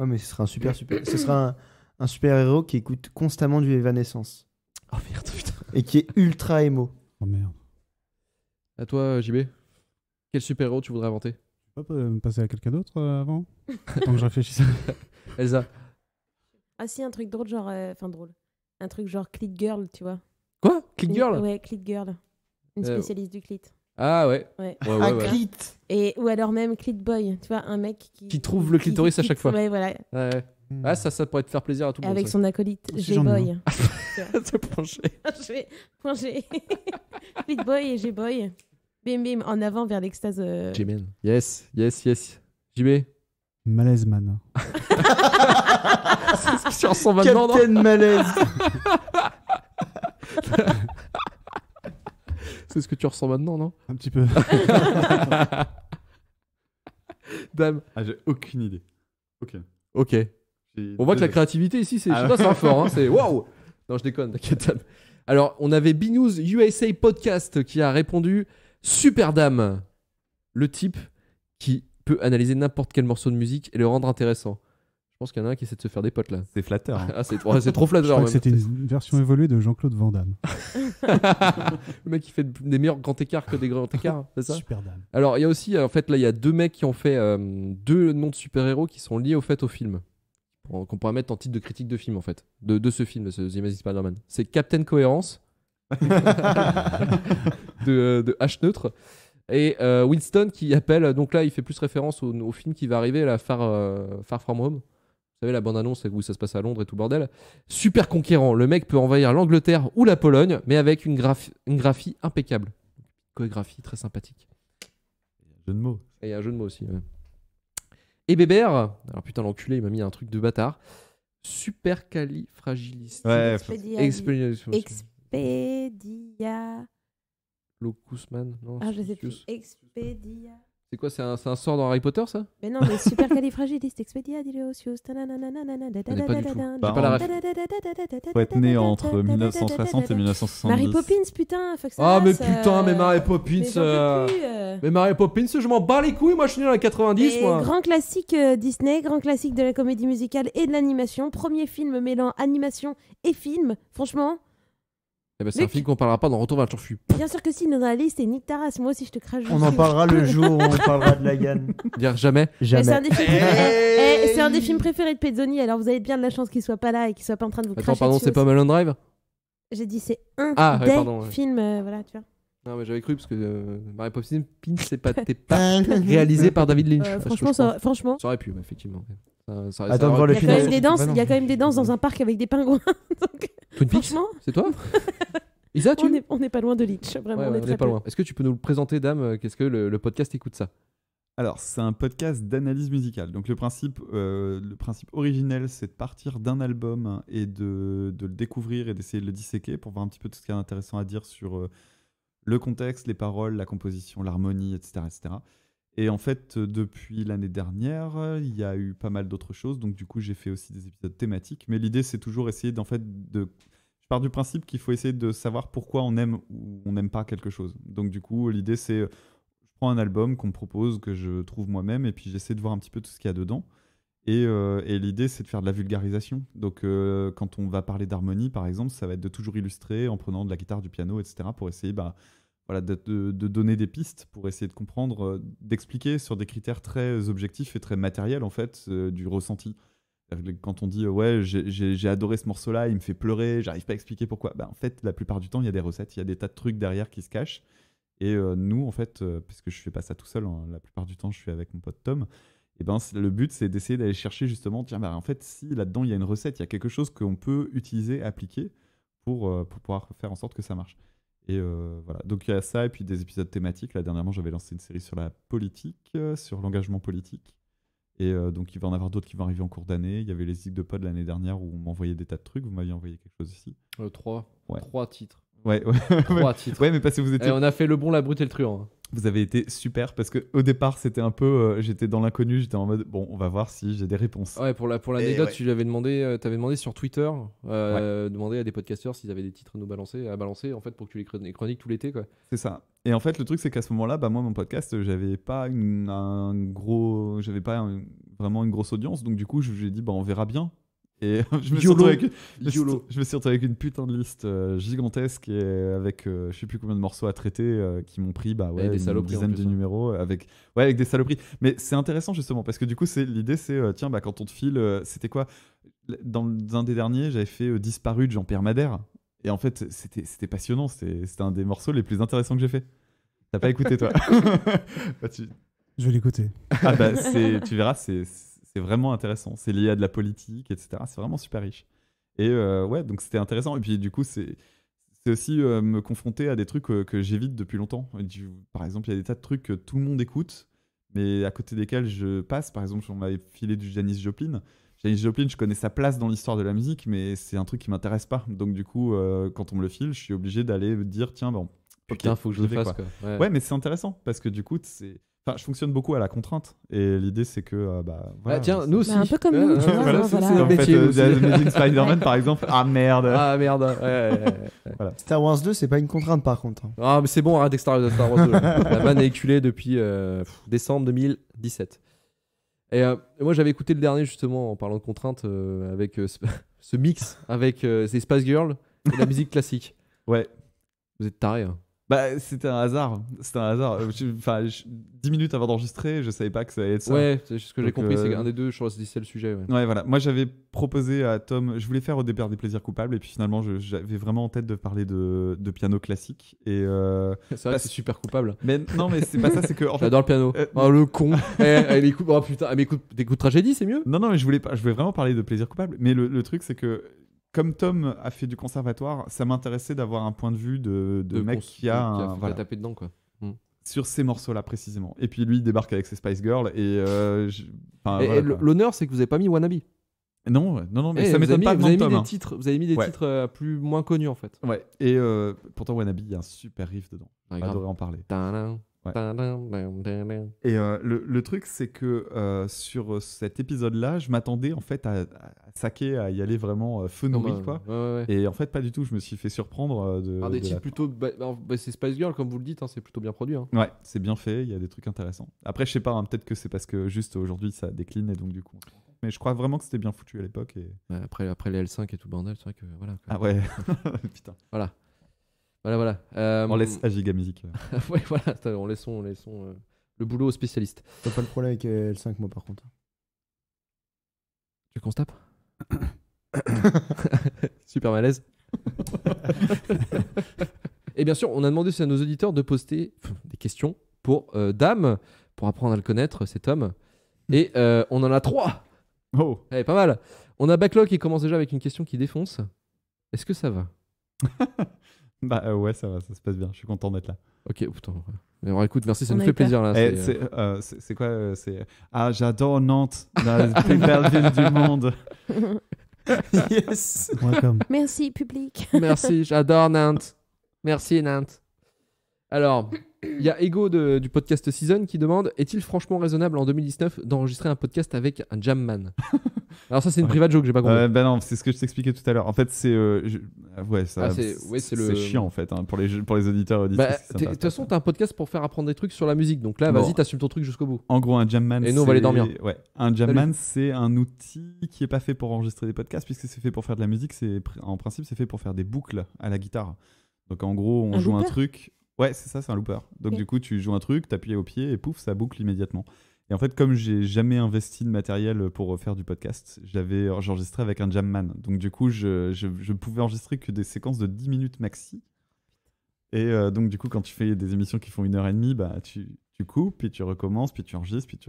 Ouais mais ce sera un super super... ce sera un, un super-héros qui écoute constamment du Evanescence. Oh merde putain. Et qui est ultra émo. Oh merde. À toi, JB. Quel super-héros tu voudrais inventer Je peux pas euh, passer à quelqu'un d'autre euh, avant Tant que je réfléchisse. Elsa. Ah si, un truc drôle, genre. Euh, enfin, drôle. Un truc genre Clit Girl, tu vois. Quoi Clit Girl Ouais, Clit Girl. Une spécialiste du clit. Ah ouais. ouais. ouais, ouais, ah, Clit. Et, ou alors même Clit Boy, tu vois, un mec qui. Qui trouve le clitoris à chaque fois. Ouais, voilà. Ouais. Ah, ça, ça pourrait te faire plaisir à tout le monde. Avec son acolyte, G-Boy. vais penché. Fleet Boy et G-Boy. Bim bim, en avant vers l'extase. Euh... man Yes, yes, yes. JB. Malaise Man. C'est ce que tu ressens maintenant, Captain Malaise. C'est ce que tu ressens maintenant, non Un petit peu. Dame. Ah, j'ai aucune idée. Ok. Ok. On voit que la créativité ici, c'est ah hein, fort. Hein, c'est waouh Non, je déconne, t'inquiète. Alors, on avait BNews USA Podcast qui a répondu Super Dame, le type qui peut analyser n'importe quel morceau de musique et le rendre intéressant. Je pense qu'il y en a un qui essaie de se faire des potes là. C'est flatteur. Hein. Ah, c'est trop, trop flatteur. c'était une version évoluée de Jean-Claude Van Damme. le mec qui fait des meilleurs grands écarts que des grands écarts, c'est ça Super Alors, il y a aussi, en fait, là, il y a deux mecs qui ont fait euh, deux noms de super-héros qui sont liés au fait au film qu'on pourrait mettre en titre de critique de film en fait, de, ce film, ce The Amazing Spider-Man. C'est Captain Cohérence de, euh, de, H neutre et euh, Winston qui appelle. Euh, donc là, il fait plus référence au, film qui va arriver, la Far, From Home. Vous savez, la bande-annonce où ça se passe à Londres et tout bordel. Super conquérant. Le mec peut envahir l'Angleterre ou la Pologne, mais avec une, une graphie impeccable. Chorégraphie très sympathique. Un jeu de mots. Et un jeu de mots aussi. Ouais. Et Bébert, alors putain, l'enculé, il m'a mis un truc de bâtard. Super cali Ouais, Locusman. Non, ah, je sais plus. Expedia. C'est quoi C'est un, c'est un sort dans Harry Potter, ça Mais non, mais super califragiliste, expediadilosius, est pas la ref. Faut être né entre 1960 et 1970. Mary Poppins, putain, faut que ça Ah, mais putain, mais euh, Mary Poppins. mais j'en euh, euh. Mary Poppins, je m'en bats les couilles, moi je suis né dans les 90, moi. Grand classique Disney, grand classique de la comédie musicale et de l'animation. Premier film mêlant animation et film. Franchement, eh ben, c'est un film qu'on parlera pas dans Retour vers le Turfu. Bien sûr que si, dans la liste, Nick Taras. Moi aussi, je te crache. On en parlera le jour où on parlera de la Gagne. Dire jamais. Eh, jamais. Eh, c'est un, des films préférés- de Pezzoni, alors vous avez bien de la chance qu'il soit pas là et qu'il soit pas en train de vous Attends, pardon, c'est pas Melon Drive J'ai dit c'est un ah, des films, euh, voilà, tu vois. Non, mais j'avais cru parce que euh, Mary Poppins, c'est pas, pas réalisé par David Lynch. Euh, franchement, ça, franchement, ça aurait pu, effectivement. Il y a quand même des danses, dans un parc avec des pingouins. donc, C'est toi Isa, tu on n'est pas loin de l'itch, vraiment. on est très loin. Est-ce que tu peux nous le présenter, dame euh, Qu'est-ce que le, podcast écoute ça Alors, c'est un podcast d'analyse musicale. Donc, le principe, euh, le principe originel, c'est de partir d'un album et de, le découvrir et d'essayer de le disséquer pour voir un petit peu tout ce qu'il y a d'intéressant à dire sur euh, le contexte, les paroles, la composition, l'harmonie, etc., etc. Et en fait, euh, depuis l'année dernière, euh, il y a eu pas mal d'autres choses. Donc, du coup, j'ai fait aussi des épisodes thématiques. Mais l'idée, c'est toujours essayer d'en fait de. Je pars du principe qu'il faut essayer de savoir pourquoi on aime ou on n'aime pas quelque chose. Donc, du coup, l'idée, c'est je prends un album qu'on me propose, que je trouve moi-même, et puis j'essaie de voir un petit peu tout ce qu'il y a dedans. Et, euh, et l'idée, c'est de faire de la vulgarisation. Donc, quand on va parler d'harmonie, par exemple, ça va être de toujours illustrer en prenant de la guitare, du piano, etc., pour essayer bah, de, donner des pistes pour essayer de comprendre, euh, d'expliquer sur des critères très objectifs et très matériels en fait euh, du ressenti. Quand on dit euh, ouais j'ai adoré ce morceau-là, il me fait pleurer, j'arrive pas à expliquer pourquoi. Ben, en fait, la plupart du temps, il y a des recettes, il y a des tas de trucs derrière qui se cachent. Et nous, en fait, puisque je fais pas ça tout seul, hein, la plupart du temps, je suis avec mon pote Tom. Et eh ben, le but, c'est d'essayer d'aller chercher justement, tiens, ben, en fait, si là-dedans il y a une recette, il y a quelque chose qu'on peut utiliser, appliquer pour, pour pouvoir faire en sorte que ça marche. Et euh, voilà. Donc il y a ça et puis des épisodes thématiques. Là dernièrement, j'avais lancé une série sur la politique, euh, sur l'engagement politique. Et euh, donc il va en avoir d'autres qui vont arriver en cours d'année. Il y avait les zik de pod l'année dernière où on m'envoyait des tas de trucs. Vous m'aviez envoyé quelque chose ici. trois. Trois titres. Ouais, ouais. Trois titres. Ouais, mais parce que vous eh, étiez. on a fait le bon, la brute et le truand. Hein vous avez été super parce que au départ c'était un peu euh, j'étais dans l'inconnu j'étais en mode bon on va voir si j'ai des réponses ouais pour la pour l'anecdote tu avais demandé euh, tu avais demandé sur Twitter euh, demander à des podcasteurs s'ils avaient des titres à nous balancer à balancer en fait pour que tu les chroniques tout l'été quoi c'est ça et en fait le truc c'est qu'à ce moment-là bah moi mon podcast j'avais pas un gros j'avais pas vraiment une grosse audience donc du coup je j'ai dit bah on verra bien et je me, je me suis retrouvé avec une putain de liste euh, gigantesque et avec euh, je sais plus combien de morceaux à traiter euh, qui m'ont pris bah ouais, des une dizaine de hein. numéros avec ouais avec des saloperies. Mais c'est intéressant justement parce que du coup c'est l'idée c'est tiens bah quand on te file c'était quoi dans un des derniers j'avais fait disparu de Jean-Pierre Madère et en fait c'était c'était passionnant c'était un des morceaux les plus intéressants que j'ai fait. T'as pas écouté toi bah, Je vais l'écouter. Ah, bah, tu verras c'est c'est vraiment intéressant. C'est lié à de la politique, etc. C'est vraiment super riche. Et euh, ouais, donc c'était intéressant. Et puis du coup, c'est aussi euh, me confronter à des trucs euh, que j'évite depuis longtemps. Par exemple, il y a des tas de trucs que tout le monde écoute, mais à côté desquels je passe. Par exemple, on m'avait filé du Janis Joplin. Janis Joplin, je connais sa place dans l'histoire de la musique, mais c'est un truc qui m'intéresse pas. Donc du coup, quand on me le file, je suis obligé d'aller dire tiens, bon, putain, faut que je le fasse. ouais. mais c'est intéressant parce que du coup, c'est je fonctionne beaucoup à la contrainte. Et l'idée, c'est que. Euh, bah, bah, tiens, nous aussi. Bah, un peu comme euh, nous. Hein, c'est fait, euh, Spider-Man, par exemple. Ah merde. Ah merde. Ouais, Star Wars 2, c'est pas une contrainte, par contre. Hein. Ah, mais c'est bon, arrête Star, Wars 2. la vanne est éculée depuis décembre 2017. Et moi, j'avais écouté le dernier, justement, en parlant de contrainte, avec ce mix avec ces Space Girls et la musique classique. Ouais. Vous êtes tarés. Hein. Bah, c'était un hasard. C'était un hasard. Euh, enfin, 10 minutes avant d'enregistrer, je savais pas que ça allait être ça. Ouais, c'est ce que j'ai compris, c'est euh, qu'un des deux, je crois, c'est le sujet. Ouais. voilà. Moi, j'avais proposé à Tom, je voulais faire au départ des plaisirs coupables, et puis finalement, j'avais vraiment en tête de parler de, piano classique. Et euh, c'est vrai, c'est super coupable. Mais non, mais c'est pas ça, c'est que. J'adore le piano. Oh, le con. elle eh, eh, écoute. Oh putain, mais écoute, tragédie, c'est mieux. Non, non, mais je voulais pas. Je voulais vraiment parler de plaisirs coupables Mais le truc, c'est que comme Tom a fait du conservatoire, ça m'intéressait d'avoir un point de vue de, mec qui a, dedans quoi. Hmm. Sur ces morceaux-là précisément. Et puis lui il débarque avec ses Spice Girls et, euh, l'honneur c'est que vous avez pas mis Wannabe. Non, non, non, mais eh, ça m'étonne pas. Vous avez, mis des hein. titres, vous avez mis des titres euh, plus moins connus en fait. Ouais. Et euh, pourtant Wannabe, il y a un super riff dedans. Ah, J'adorerais en parler. Et euh, le, le, truc, c'est que euh, sur euh, cet épisode-là, je m'attendais en fait à, à, saquer, à y aller vraiment euh, feu nourri, quoi. Et en fait, pas du tout. Je me suis fait surprendre de. plutôt. Bah, c'est Spice Girl, comme vous le dites, hein, c'est plutôt bien produit. Hein. Ouais, c'est bien fait. Il y a des trucs intéressants. Après, je sais pas. Hein, peut-être que c'est parce que juste aujourd'hui, ça décline et donc du coup. Mais je crois vraiment que c'était bien foutu à l'époque. Et... Après, après les L5 et tout le bordel, c'est vrai que voilà. Ah ouais. Putain. Voilà. Voilà, voilà. on laisse à Giga Musique. voilà, on laissons, on euh, le boulot aux spécialistes. T'as pas le problème avec euh, L5, moi, par contre. Tu constates Super malaise. Et bien sûr, on a demandé à nos auditeurs de poster des questions pour euh, Dame, pour apprendre à le connaître, cet homme. Mm. Et on en a trois. Oh. Eh, pas mal. On a Backlog qui commence déjà avec une question qui défonce. Est-ce que ça va Bah euh, ouais, ça va, ça se passe bien. Je suis content d'être là. Ok, oh, putain. Mais écoute, merci, ça me nous fait plaisir là. Eh, euh, euh, c'est, quoi c'est... Ah, j'adore Nantes, la plus belle ville du monde. yes. Merci, public. Merci, j'adore Nantes. Merci Nantes. Alors, il y a Ego du podcast Season qui demande Est-il franchement raisonnable en 2019 d'enregistrer un podcast avec un jamman Alors, ça, c'est une private joke, j'ai pas compris. Euh, ben non, c'est ce que je t'expliquais tout à l'heure. En fait, c'est. Euh, ah ouais, ah, c'est le... chiant, en fait, hein, pour, les, pour les auditeurs bah, De toute façon, t'as un podcast pour faire apprendre des trucs sur la musique. Donc là, vas-y, t'assumes ton truc jusqu'au bout. En gros, un jamman. Et nous, on va aller dormir. Ouais. Un jamman, c'est un outil qui est pas fait pour enregistrer des podcasts, puisque c'est fait pour faire de la musique. En principe, c'est fait pour faire des boucles à la guitare. Donc en gros, on joue un truc Ouais, c'est ça, c'est un looper. Donc du coup, tu joues un truc, t'appuies au pied et pouf, ça boucle immédiatement. Et en fait, comme j'ai jamais investi de matériel pour euh, faire du podcast, j'avais enregistré avec un jamman. Donc du coup, je, je, pouvais enregistrer que des séquences de 10 minutes maxi. Et euh, donc du coup, quand tu fais des émissions qui font une heure et demie, bah tu, tu coupes, puis tu recommences, puis tu enregistres, puis tu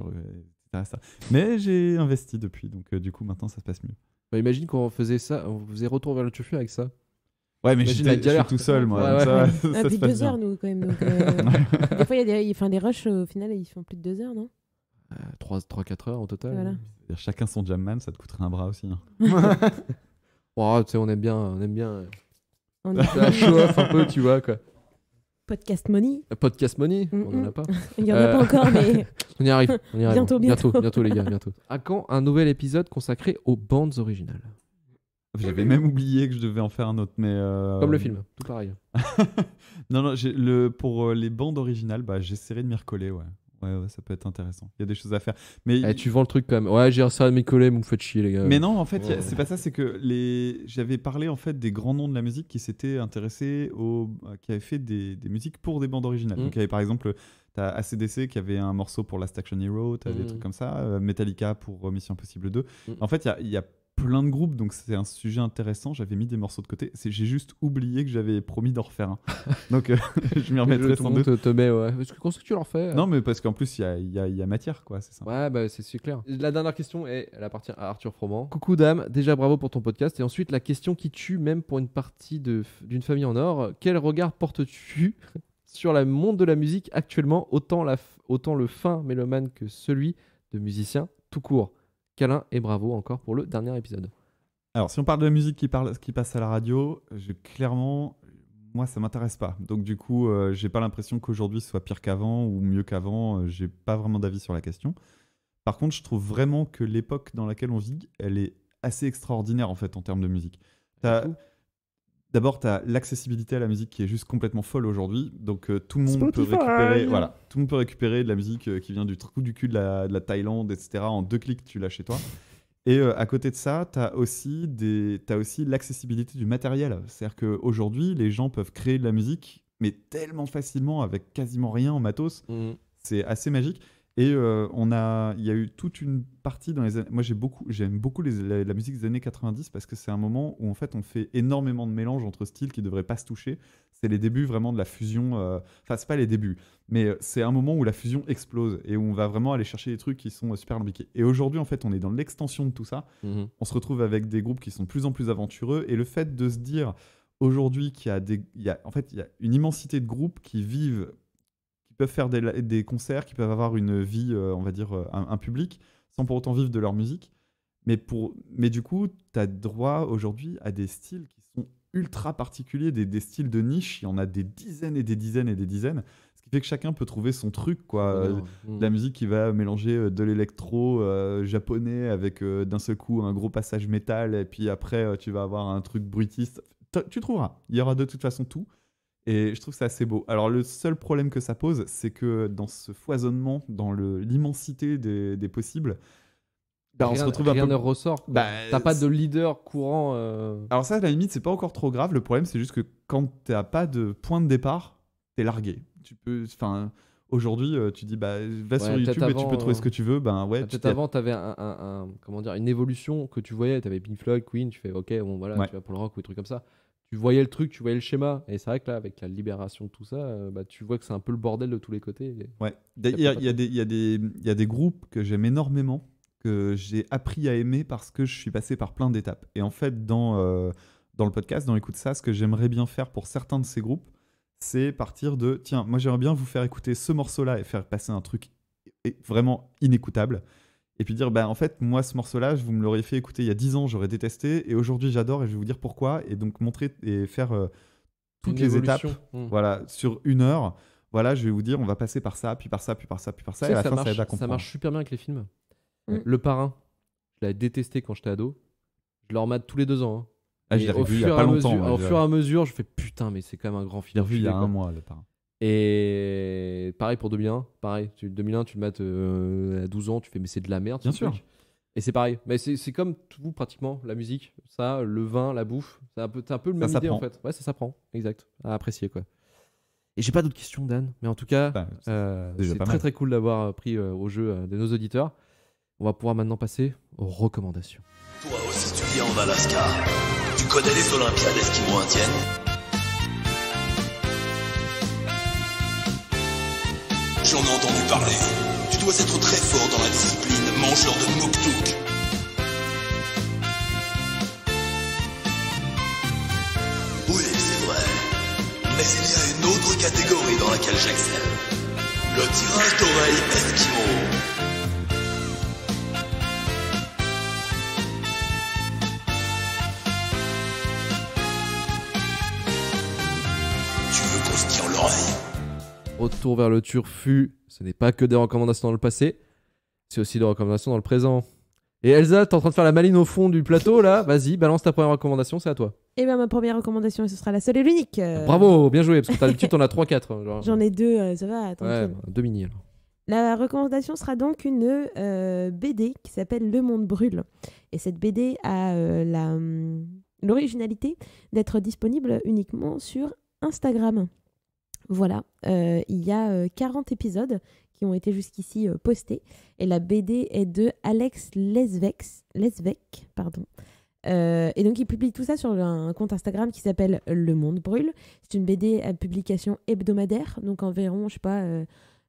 Mais j'ai investi depuis, donc euh, du coup maintenant ça se passe mieux. Bah, imagine qu'on faisait ça, on faisait retour vers le tuffu avec ça. Ouais, mais je j'étais tout seul, moi. Ça, on ça ah, deux heures, nous, quand même. Donc, euh, des fois, il y a des, des rushs, au final, ils font plus de deux heures, non 3-4 euh, heures au total. Chacun son jamman, ça te coûterait un bras aussi. Hein. Oh, tu sais, on aime bien. On aime bien on euh, est... ça show off un peu, tu vois, quoi. Podcast Money. Podcast Money, on en a pas. Il y en a pas encore, mais. on y arrive, on y arrive. Bientôt, bientôt. Bientôt, bientôt les gars, bientôt. À quand un nouvel épisode consacré aux bandes originales j'avais même oublié que je devais en faire un autre, mais euh, comme le film, tout pareil. non, non, le pour euh, les bandes originales, bah, j'essaierai de m'y recoller, ouais. ouais. Ouais, ça peut être intéressant. Il y a des choses à faire. Mais eh, tu vends le truc quand même. Ouais, j'ai de m'y mes collègues, vous me faites chier les gars. Mais non, en fait, c'est pas ça. C'est que les, j'avais parlé en fait des grands noms de la musique qui s'étaient intéressés au, euh, qui avaient fait des, musiques pour des bandes originales. Mm. Donc il y avait par exemple T'as ACDC qui avait un morceau pour Last Action Hero, t'as des mm. trucs comme ça, Metallica pour Mission Impossible 2. Mm. En fait, il y, a plein de groupes, donc c'est un sujet intéressant. J'avais mis des morceaux de côté. C'est, j'ai juste oublié que j'avais promis d'en refaire un. donc euh, je m'y remettrai sans doute. Te, te mets, ouais. Parce que quand tu l'en refais euh Non, mais parce qu'en plus, il y a, y a, matière, quoi. C'est ça. Ouais, bah, c'est, clair. La dernière question, est, elle appartient à Arthur Froment. Coucou, dame. Déjà, bravo pour ton podcast. Et ensuite, la question qui tue, même pour une partie de, d'une famille en or. Quel regard portes-tu sur le monde de la musique actuellement, autant, la autant le fin mélomane que celui de musicien tout court câlin et bravo encore pour le dernier épisode. Alors, si on parle de la musique qui, parle, qui passe à la radio, je, clairement, moi, ça m'intéresse pas. Donc, du coup, je euh, j'ai pas l'impression qu'aujourd'hui ce soit pire qu'avant ou mieux qu'avant. Je euh, j'ai pas vraiment d'avis sur la question. Par contre, je trouve vraiment que l'époque dans laquelle on vit, elle est assez extraordinaire en fait en termes de musique. D'abord, tu as l'accessibilité à la musique qui est juste complètement folle aujourd'hui. Donc, euh, tout, le monde peut récupérer, voilà, tout le monde peut récupérer de la musique euh, qui vient du trou du cul de la, Thaïlande, etc. En deux clics, tu l'as chez toi. Et euh, à côté de ça, tu as aussi, des... aussi l'accessibilité du matériel. C'est-à-dire qu'aujourd'hui, les gens peuvent créer de la musique, mais tellement facilement, avec quasiment rien en matos. Mm. C'est assez magique. Et euh, on a, il y a eu toute une partie dans les années. Moi, j'ai beaucoup, j'aime beaucoup la, musique des années 90 parce que c'est un moment où en fait on fait énormément de mélanges entre styles qui devraient pas se toucher. C'est les débuts vraiment de la fusion. Euh... Enfin, c'est pas les débuts, mais euh, c'est un moment où la fusion explose et où on va vraiment aller chercher des trucs qui sont euh, super lambiqués. Et aujourd'hui, en fait, on est dans l'extension de tout ça. Mhm. On se retrouve avec des groupes qui sont de plus en plus aventureux et le fait de se dire aujourd'hui qu'il y a des, il y a, en fait, il y a une immensité de groupes qui vivent peuvent faire des, concerts, qui peuvent avoir une vie, euh, on va dire, euh, un, public, sans pour autant vivre de leur musique. Mais, pour, mais du coup, tu as droit aujourd'hui à des styles qui sont ultra particuliers, des, styles de niche. Il y en a des dizaines et des dizaines et des dizaines. Ce qui fait que chacun peut trouver son truc, quoi. Euh, la musique qui va mélanger de l'électro japonais avec d'un seul coup un gros passage métal, et puis après, tu vas avoir un truc bruitiste. Tu trouveras. Il y aura de toute façon tout. Et je trouve ça assez beau. Alors le seul problème que ça pose, c'est que dans ce foisonnement, dans l'immensité des, possibles, bah, on se retrouve rien un peu... ne ressort. Bah, t'as pas de leader courant. Euh. Alors ça, à la limite, c'est pas encore trop grave. Le problème, c'est juste que quand t'as pas de point de départ, t'es largué. Tu peux, enfin, aujourd'hui, euh, tu dis, bah, va sur YouTube et tu peux trouver euh, ce que tu veux. Ben ouais. Bah, peut-être avant, t'avais un, comment dire, une évolution que tu voyais. T'avais Pink Floyd, Queen. Tu fais, ok, bon voilà, tu vas pour le rock ou des trucs comme ça tu voyais le truc, tu voyais le schéma. Et c'est vrai que là, avec la libération tout ça, euh, bah, tu vois que c'est un peu le bordel de tous les côtés. Ouais. Il y, il, y a des, il, y a des, y, a des groupes que j'aime énormément, que j'ai appris à aimer parce que je suis passé par plein d'étapes. Et en fait, dans, euh, dans le podcast, dans Écoute ça, ce que j'aimerais bien faire pour certains de ces groupes, c'est partir de tiens, moi j'aimerais bien vous faire écouter ce morceau-là et faire passer un truc vraiment inécoutable et puis dire bah en fait moi ce morceau là vous me l'auriez fait écouter il y a 10 ans j'aurais détesté et aujourd'hui j'adore et je vais vous dire pourquoi et donc montrer et faire euh, toutes les étapes mmh. voilà sur une heure voilà je vais vous dire on va passer par ça puis par ça puis par ça puis par ça et à la ça fin marche, ça comprendre ça marche super bien avec les films mmh. le parrain je l'avais détesté quand j'étais ado je le remate tous les deux ans hein. ah, revu il y a pas longtemps au fur et à mesure je fais putain mais c'est quand même un grand film j'ai revu il y a un mois le parrain et pareil pour 2001, pareil. Tu, 2001, tu le mates euh, à 12 ans, tu fais mais c'est de la merde. Bien sûr. Et c'est pareil. Mais c'est comme tout pratiquement, la musique, ça, le vin, la bouffe. C'est un peu, un peu le même idée en fait. Ouais, ça s'apprend, exact. À apprécier quoi. Et j'ai pas d'autres questions, Dan. Mais en tout cas, bah, euh, c'est très très cool d'avoir euh, pris au jeu de nos auditeurs. On va pouvoir maintenant passer aux recommandations. Toi aussi, tu viens en Alaska. Tu connais les Olympiades esquimaux indiennes J'en ai entendu parler. Tu dois être très fort dans la discipline mangeur de Moktuk. Oui, c'est vrai. Mais il y a une autre catégorie dans laquelle j'excelle. Le tirage d'oreilles esquimaux. retour vers le turfu, ce n'est pas que des recommandations dans le passé, c'est aussi des recommandations dans le présent. Et Elsa, t'es en train de faire la maline au fond du plateau là Vas-y, balance ta première recommandation, c'est à toi. Et eh ben ma première recommandation, et ce sera la seule et l'unique. Euh, Bravo, bien joué, parce que d'habitude t'en as 3-4. Hein, J'en ai deux, euh, ça va, attends. Ouais, deux mini alors. La recommandation sera donc une euh, BD qui s'appelle Le Monde Brûle. Et cette BD a hum, l'originalité d'être disponible uniquement sur Instagram. Voilà, euh, il y a 40 euh, épisodes qui ont été jusqu'ici euh, postés. Et la BD est de Alex Lesvex, Lesvec. Pardon. et donc, il publie tout ça sur un compte Instagram qui s'appelle Le Monde Brûle. C'est une BD à publication hebdomadaire. Donc, environ, je sais pas,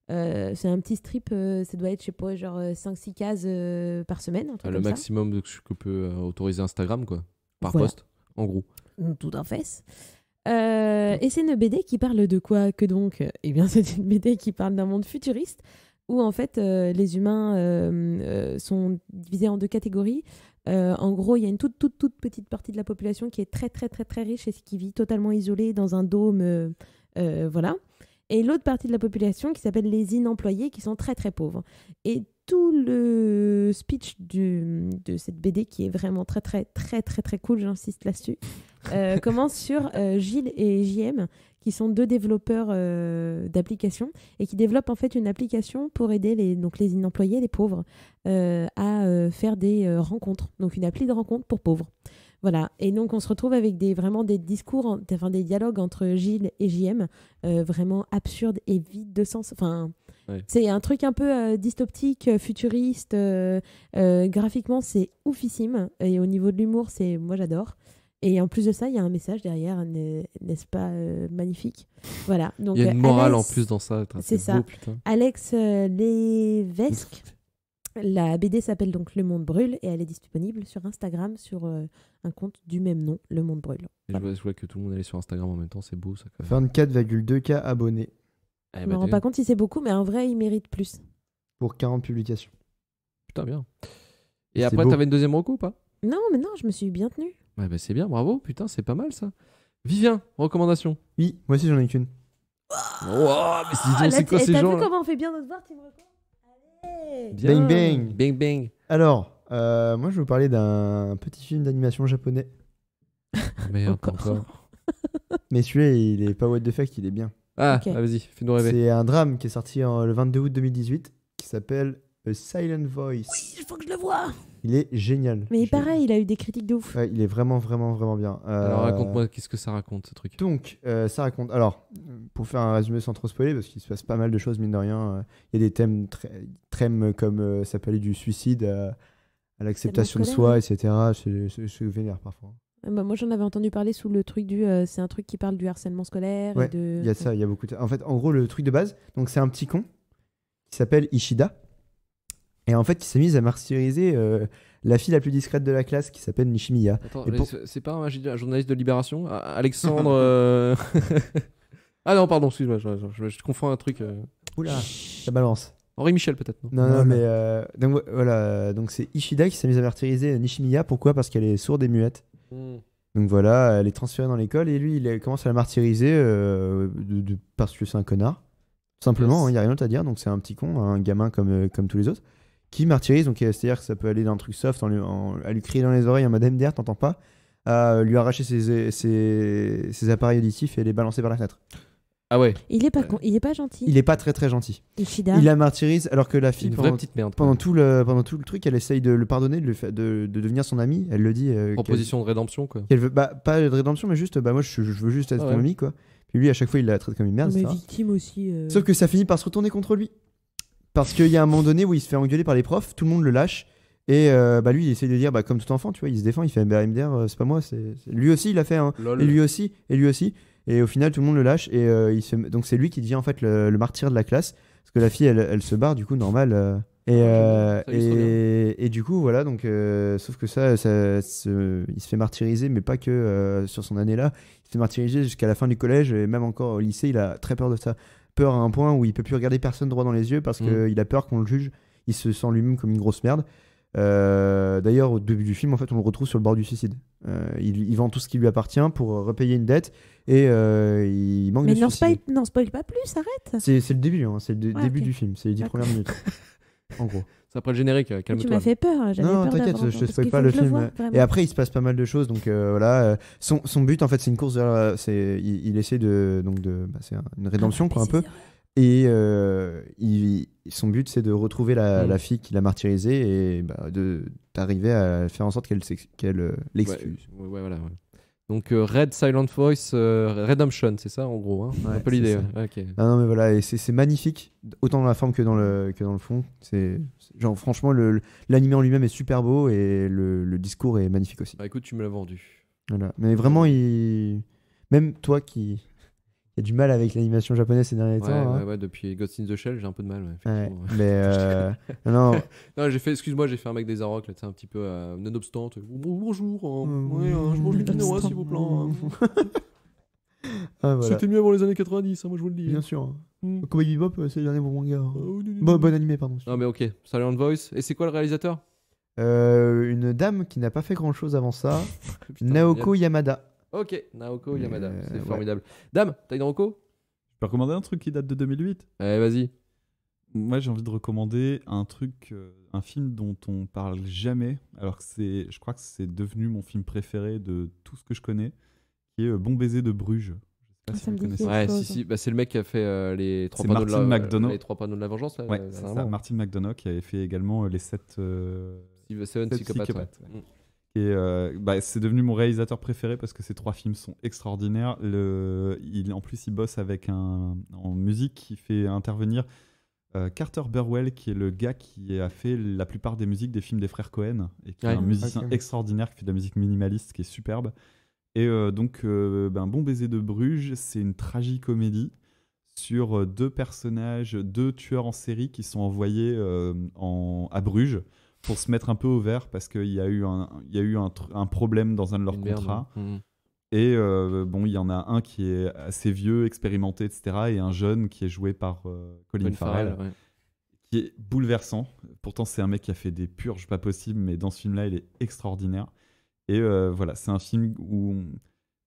c'est un petit strip, ça doit être, je sais pas, genre 5-6 cases par semaine. Ah, le maximum que peut autoriser Instagram, quoi. Par poste, en gros. Mmh, tout en fesse. Euh, et c'est une BD qui parle de quoi que donc et euh, eh bien, c'est une BD qui parle d'un monde futuriste où en fait euh, les humains sont divisés en deux catégories. en gros, il y a une toute, toute, toute petite partie de la population qui est très, très, très, très riche et qui vit totalement isolée dans un dôme. voilà. Et l'autre partie de la population qui s'appelle les inemployés qui sont très, très pauvres. Et tout le speech du, de cette BD qui est vraiment très très très très très cool, j'insiste là-dessus, euh, commence sur euh, Gilles et JM qui sont deux développeurs euh, d'applications et qui développent en fait une application pour aider les, donc les inemployés, les pauvres, à faire des rencontres, donc une appli de rencontre pour pauvres. Voilà. Et donc, on se retrouve avec des, vraiment des discours, enfin, des dialogues entre Gilles et JM, vraiment absurdes et vides de sens. Enfin, c'est un truc un peu euh, dystopique euh, futuriste. Euh, graphiquement, c'est oufissime. Et au niveau de l'humour, c'est moi j'adore. Et en plus de ça, il y a un message derrière, n'est-ce pas magnifique Voilà. Donc, il y a une morale en plus dans ça. C'est ça. Alex euh, La BD s'appelle donc Le Monde Brûle et elle est disponible sur Instagram sur un compte du même nom, Le Monde Brûle. Je, vois, que tout le monde allait sur Instagram en même temps, c'est beau ça. 24,2K abonnés. Eh je ben, me rends pas compte si c'est beaucoup, mais en vrai, il mérite plus. Pour 40 publications. Putain, bien. Et après, t'avais une deuxième recoup ou pas Non, mais non, je me suis bien tenu. Ouais, bah, c'est bien, bravo, putain, c'est pas mal ça. Vivien, recommandation Oui, moi aussi j'en ai qu'une. mais ah, c'est quoi ces gens vu comment on fait bien notre Allez Bang bang Bang bang Alors, euh, moi je vais vous parler d'un petit film d'animation japonais. Ah, mais encore. mais celui-là, il est pas what the fuck, il est bien. Ah, ah, vas-y, fais-nous rêver. C'est un drame qui est sorti le 22 août 2018 qui s'appelle A Silent Voice. Il faut que je le vois. Il est génial. Mais pareil, il a eu des critiques de ouf. il est vraiment, vraiment, vraiment bien. Alors euh, raconte-moi, qu'est-ce que ça raconte ce truc Donc, euh, ça raconte. Alors, pour faire un résumé sans trop spoiler, parce qu'il se passe pas mal de choses, mine de rien, euh, il y a des thèmes, très, très comme ça peut du suicide à, l'acceptation de soi, etc. je vénère parfois. Ah bah, moi, j'en avais entendu parler sous le truc du. Euh, c'est un truc qui parle du harcèlement scolaire. Ouais, il y a ça, il y a beaucoup de... En fait, en gros, le truc de base, donc c'est un petit con qui s'appelle Ishida. Et en fait, il s'est mis à martyriser euh, la fille la plus discrète de la classe qui s'appelle Nishimiya. Attends, c'est pas un, journaliste de Libération Alexandre. Euh, ah non, pardon, excuse-moi, je, je, confonds un truc. Oula, la balance. Henri Michel peut-être. Non, non, mais donc voilà, donc c'est Ishida qui s'est mis à martyriser Nishimiya. Pourquoi Parce qu'elle est sourde et muette. Mm. Donc voilà, elle est transférée dans l'école et lui, il commence à la martyriser euh, parce que c'est un connard. Simplement, il hein, a rien d'autre à dire, donc c'est un petit con, un gamin comme, euh, comme tous les autres, qui martyrise. Donc euh, c'est-à-dire que ça peut aller dans d'un truc soft, en, à lui crier dans les oreilles, à Madame d'air t'entends pas, à lui arracher ses, ses, ses, appareils auditifs et les balancer par la fenêtre. Ah ouais. Il est pas, il est pas gentil. Il est pas très très gentil. Il la martyrise alors que la fille, pendant, tout le, pendant tout le truc, elle essaye de le pardonner, de, le de- devenir son ami. Elle le dit. Euh, en position de rédemption, quoi. veut, bah, pas de rédemption, mais juste, bah moi je, veux juste être Ah ami, quoi. Puis lui, à chaque fois, il la traite comme une merde. Mais victime aussi. Euh. Sauf que ça finit par se retourner contre lui. Parce qu'il y a un moment donné où il se fait engueuler par les profs, tout le monde le lâche. Et euh, bah lui, il essaye de dire, bah, comme tout enfant, tu vois, il se défend, il fait bah, c'est pas moi, c'est lui aussi, il a fait, hein. et lui aussi, et lui aussi. Et au final, tout le monde le lâche. Et euh, il se... donc, c'est lui qui devient en fait le, martyr de la classe. Parce que la fille, elle, elle se barre, du coup, normal. Euh. Ah, euh, et, et, du coup, voilà, donc, sauf que ça, ça il se fait martyriser, mais pas que sur son année-là. Il se fait martyriser jusqu'à la fin du collège, et même encore au lycée, il a très peur de ça. Peur à un point où il peut plus regarder personne droit dans les yeux parce mm. qu'il a peur qu'on le juge. Il se sent lui-même comme une grosse merde. Euh, d'ailleurs, au début du film, en fait, on le retrouve sur le bord du suicide. Euh, il, vend tout ce qui lui appartient pour repayer une dette et euh, il manque Mais de Mais spoil pas plus, arrête. C'est le début, hein, c'est le début du film, c'est les 10 premières minutes. en gros. C'est après le générique, calme-toi. Tu m'as fait peur, j'avais Non, t'inquiète, je te spoil pas le film. et après, il se passe pas mal de choses, donc voilà. Son, but, en fait, c'est une course Il, essaie de. Donc de bah, c'est une rédemption, pour ah, un peu. Et euh, son but, c'est de retrouver la, mm. fille qui a martyrisée et bah, d'arriver à faire en sorte qu'elle euh, l'excuse. voilà, Donc euh, Red Silent Voice Redemption, c'est ça en gros, hein un peu l'idée. Ah, non mais voilà, c'est magnifique, autant dans la forme que dans le, que dans le fond. C'est genre franchement l'anime en lui-même est super beau et le, le discours est magnifique aussi. Bah, écoute, tu me l'as vendu. Voilà, mais vraiment il, même toi qui il y a du mal avec l'animation japonaise ces derniers ouais, temps. Hein. Ouais, ouais, depuis Ghost in the Shell, j'ai un peu de mal. Ouais, mais euh... non, non j'ai fait, excuse-moi, j'ai fait un mec des Arocs, là, un petit peu euh, non-obstant. Bonjour, hein. Mmh. hein. je mange du quinoa, s'il vous plaît. Hein. Ah, C'était mieux avant les années 90, moi je vous le dis. Bien sûr. Mmh. Cowboy Bebop, euh, c'est le dernier bon manga. Ah, bon, bon, animé, pardon. Non, mais ok, Silent Voice. Et c'est quoi le réalisateur euh, Une dame qui n'a pas fait grand-chose avant ça, Naoko Yamada. Ok, Naoko euh, Yamada, c'est formidable. Dame, taille Naoko Je peux recommander un truc qui date de 2008 Allez, eh, vas-y. Moi, j'ai envie de recommander un truc, euh, un film dont on parle jamais, alors que c'est, je crois que c'est devenu mon film préféré de tout ce que je connais, qui est euh, Bon baiser de Bruges. Je sais pas ah, si vous Ouais, si, bah, c'est le mec qui a fait les, trois panneaux de la, trois panneaux de la vengeance. c'est ça. Martin McDonough qui avait fait également les sept. Seven Psychopathes, mm et euh, bah, c'est devenu mon réalisateur préféré parce que ces trois films sont extraordinaires. Le, il, en plus, il bosse avec un en musique qui fait intervenir euh, Carter Burwell, qui est le gars qui a fait la plupart des musiques des films des frères Cohen et qui est un musicien extraordinaire qui fait de la musique minimaliste qui est superbe. Et euh, donc, ben, Bon baiser de Bruges, c'est une tragicomédie sur deux personnages, deux tueurs en série qui sont envoyés en, à Bruges pour se mettre un peu au vert parce qu'il y a eu un, il y eu un, problème dans un de leurs contrats. Mmh. Et euh, bon, il y en a un qui est assez vieux, expérimenté, etc. Et un jeune qui est joué par euh, Colin, Farrell. Qui est bouleversant. Pourtant, c'est un mec qui a fait des purges pas possibles, mais dans ce film-là, il est extraordinaire. Et euh, voilà, c'est un film où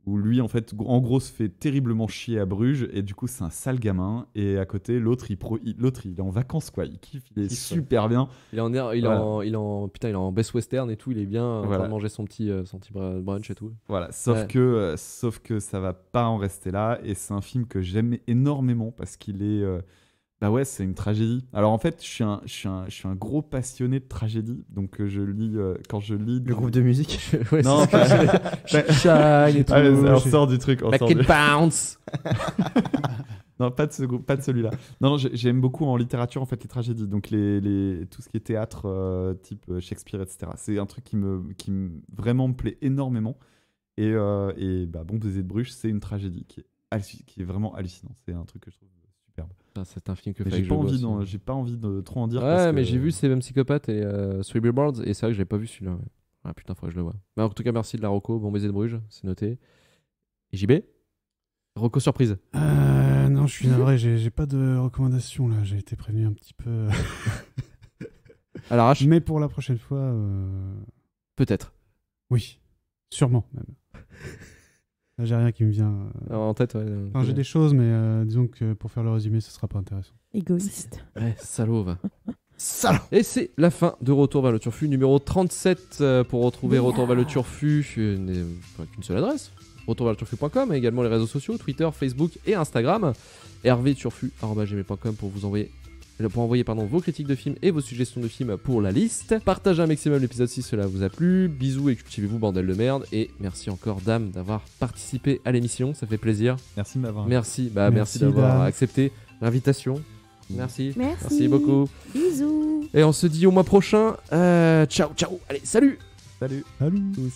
où lui, en fait, en gros, se fait terriblement chier à Bruges, et du coup, c'est un sale gamin. Et à côté, l'autre, il, il est en vacances, quoi. Il kiffe, il est super bien. Il est en, en, il en best western et tout. Il est bien voilà. en manger son petit, euh, son petit brunch et tout. Voilà. Sauf que, euh, sauf que ça va pas en rester là. Et c'est un film que j'aime énormément parce qu'il est, euh, bah ouais, c'est une tragédie. Alors en fait, je suis un, je suis un gros passionné de tragédie. Donc euh, je lis, euh, quand je lis. Le groupe de musique ouais, Non, Shine et tout. on sort du truc. Back Non, pas de, ce groupe, pas de celui-là. Non, non j'aime beaucoup en littérature en fait les tragédies. Donc les, tout ce qui est théâtre, euh, type Shakespeare, etc. C'est un truc qui, me, qui me, vraiment me plaît énormément. Et, et bah, Bon de Bruges, c'est une tragédie qui qui est vraiment hallucinante. C'est un truc que je trouve ah, c'est un film que j'ai pas, envie, hein. j'ai pas envie de trop en dire. Ouais, mais j'ai vu ces psychopathe et euh, et c'est vrai que j'ai pas vu celui-là. Ah, putain, faut que je le vois. en tout cas, merci de la Rocco. Bon baiser de Bruges, c'est noté. Et JB Rocco surprise euh, Non, je suis navré, j'ai pas de recommandation là. J'ai été prévenu un petit peu. à l'arrache Mais pour la prochaine fois. Euh, Peut-être. Oui, sûrement même. j'ai rien qui me vient. Euh, en tête, Enfin, j'ai des choses, mais euh, disons que pour faire le résumé, ce sera pas intéressant. Égoïste. Ouais, salaud, Salaud Et c'est la fin de Retour vers le Turfu numéro 37 euh, pour retrouver Retour vers le Turfu. n'est- enfin, Qu'une seule adresse. Retour vers et également les réseaux sociaux Twitter, Facebook et Instagram. herveturfu.com pour vous envoyer euh, pour envoyer pardon, vos critiques de films et vos suggestions de films pour la liste. Partagez un maximum l'épisode si cela vous a plu. Bisous et cultivez-vous, bordel de merde. Et merci encore, Dame, d'avoir participé à l'émission. Ça fait plaisir. Merci de m'avoir. Merci, bah, merci, d'avoir accepté l'invitation. Mmh. Merci. merci. beaucoup. Bisous. Et on se dit au mois prochain. Euh, ciao, ciao. Allez, salut. Salut. Salut. Tous.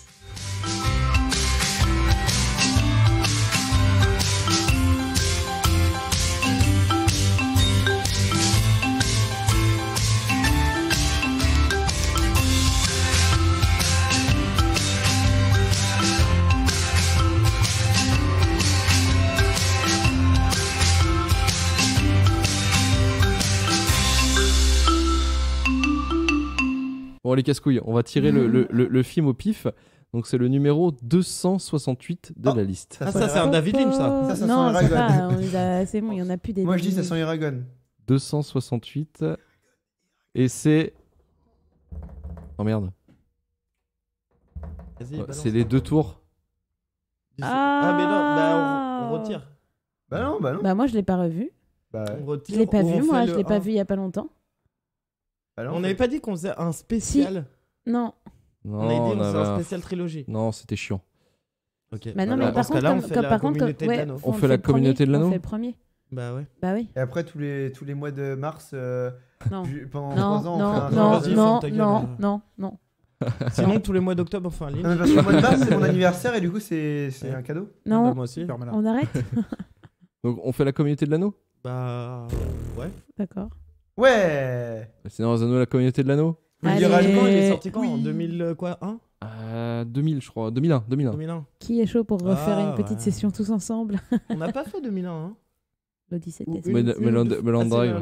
les casse-couilles. On va tirer mmh. le, le, le, film au pif. Donc c'est le numéro 268 de ah. la liste. Ah, ça, c'est un David Lim, ça. Ça, ça non, c'est bon, il n'y en a plus des. Moi je dis ça sent Eragon. 268. Et c'est. Oh merde. C'est les deux tours. Ah. ah, mais non, bah, on, retire. Bah, bah non, bah non. Bah, moi, je l'ai pas revu. Bah, On retire. Je l'ai pas vu, moi. Je l'ai pas vu il y a pas longtemps. Ah on n'avait pas dit qu'on faisait un spécial. Non. Non, on a dit qu'on faisait un spécial trilogie. Non, c'était chiant. Ok. Bah non, mais par contre, on fait la par contre, communauté de l'anneau. On fait la communauté de l'anneau On fait le premier. Bah ouais. Bah oui. Et après, tous les, tous les mois de mars, euh, pendant Non, 3 ans, on fait un non, non, gueule, non, non, non. Sinon, tous les mois d'octobre, on fait un livre. parce que le mois de mars, c'est mon anniversaire et du coup, c'est c'est un cadeau. Non, bah, moi aussi. on arrête Donc on fait la communauté de l'anneau Bah ouais. D'accord. Ouais C'est Anneaux, la communauté de l'anneau Le il est sorti quand En 2000 euh, quoi hein 2000, euh, je crois. 2001, 2001. 2001. Qui est chaud pour refaire ah, une petite session tous ensemble On n'a pas fait 2001. Hein. Le 17. Melon- Drive.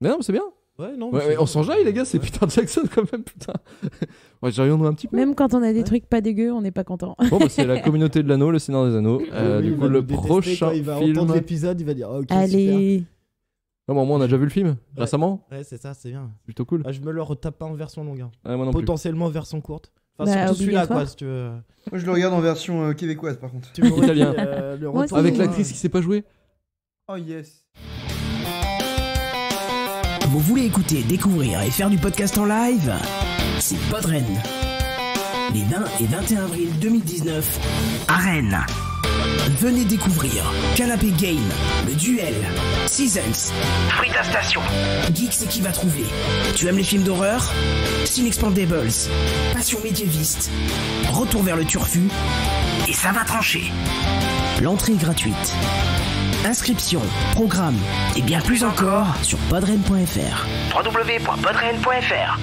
Mais non, mais c'est bien. Ouais, non. mais Ouais, on les gars, c'est putain de Jackson quand même, putain. Ouais, j'ai un petit peu. Même quand on a des trucs pas dégueux, on n'est pas content. Bon, bah, c'est la communauté de l'anneau, le Seigneur des Anneaux. Euh, du coup, le prochain Il va entendre l'épisode, il va dire ah, Ok, super. Allez non, au moins, on a déjà vu le film récemment. Ouais, c'est ça, c'est bien. Plutôt cool. Ah, je me le retape pas en version longue. Hein. Potentiellement version courte. Enfin, bah, surtout celui-là, quoi, si tu veux. Moi, je le regarde en version euh, québécoise, par contre. Tu Italien. Euh, le Avec l'actrice qui s'est pas jouée. Oh yes. Vous voulez écouter, découvrir et faire du podcast en live C'est Podren Les 20 et 21 avril 2019 à Rennes. Venez découvrir Canapé Game, Le Duel, Seasons, à Station, Geeks c'est qui va trouver. Tu aimes les films d'horreur Sinexpandables, Passion médiéviste, Retour vers le turfu et ça va trancher. L'entrée est gratuite. Inscription, programme et bien plus encore sur podren.fr. www.podren.fr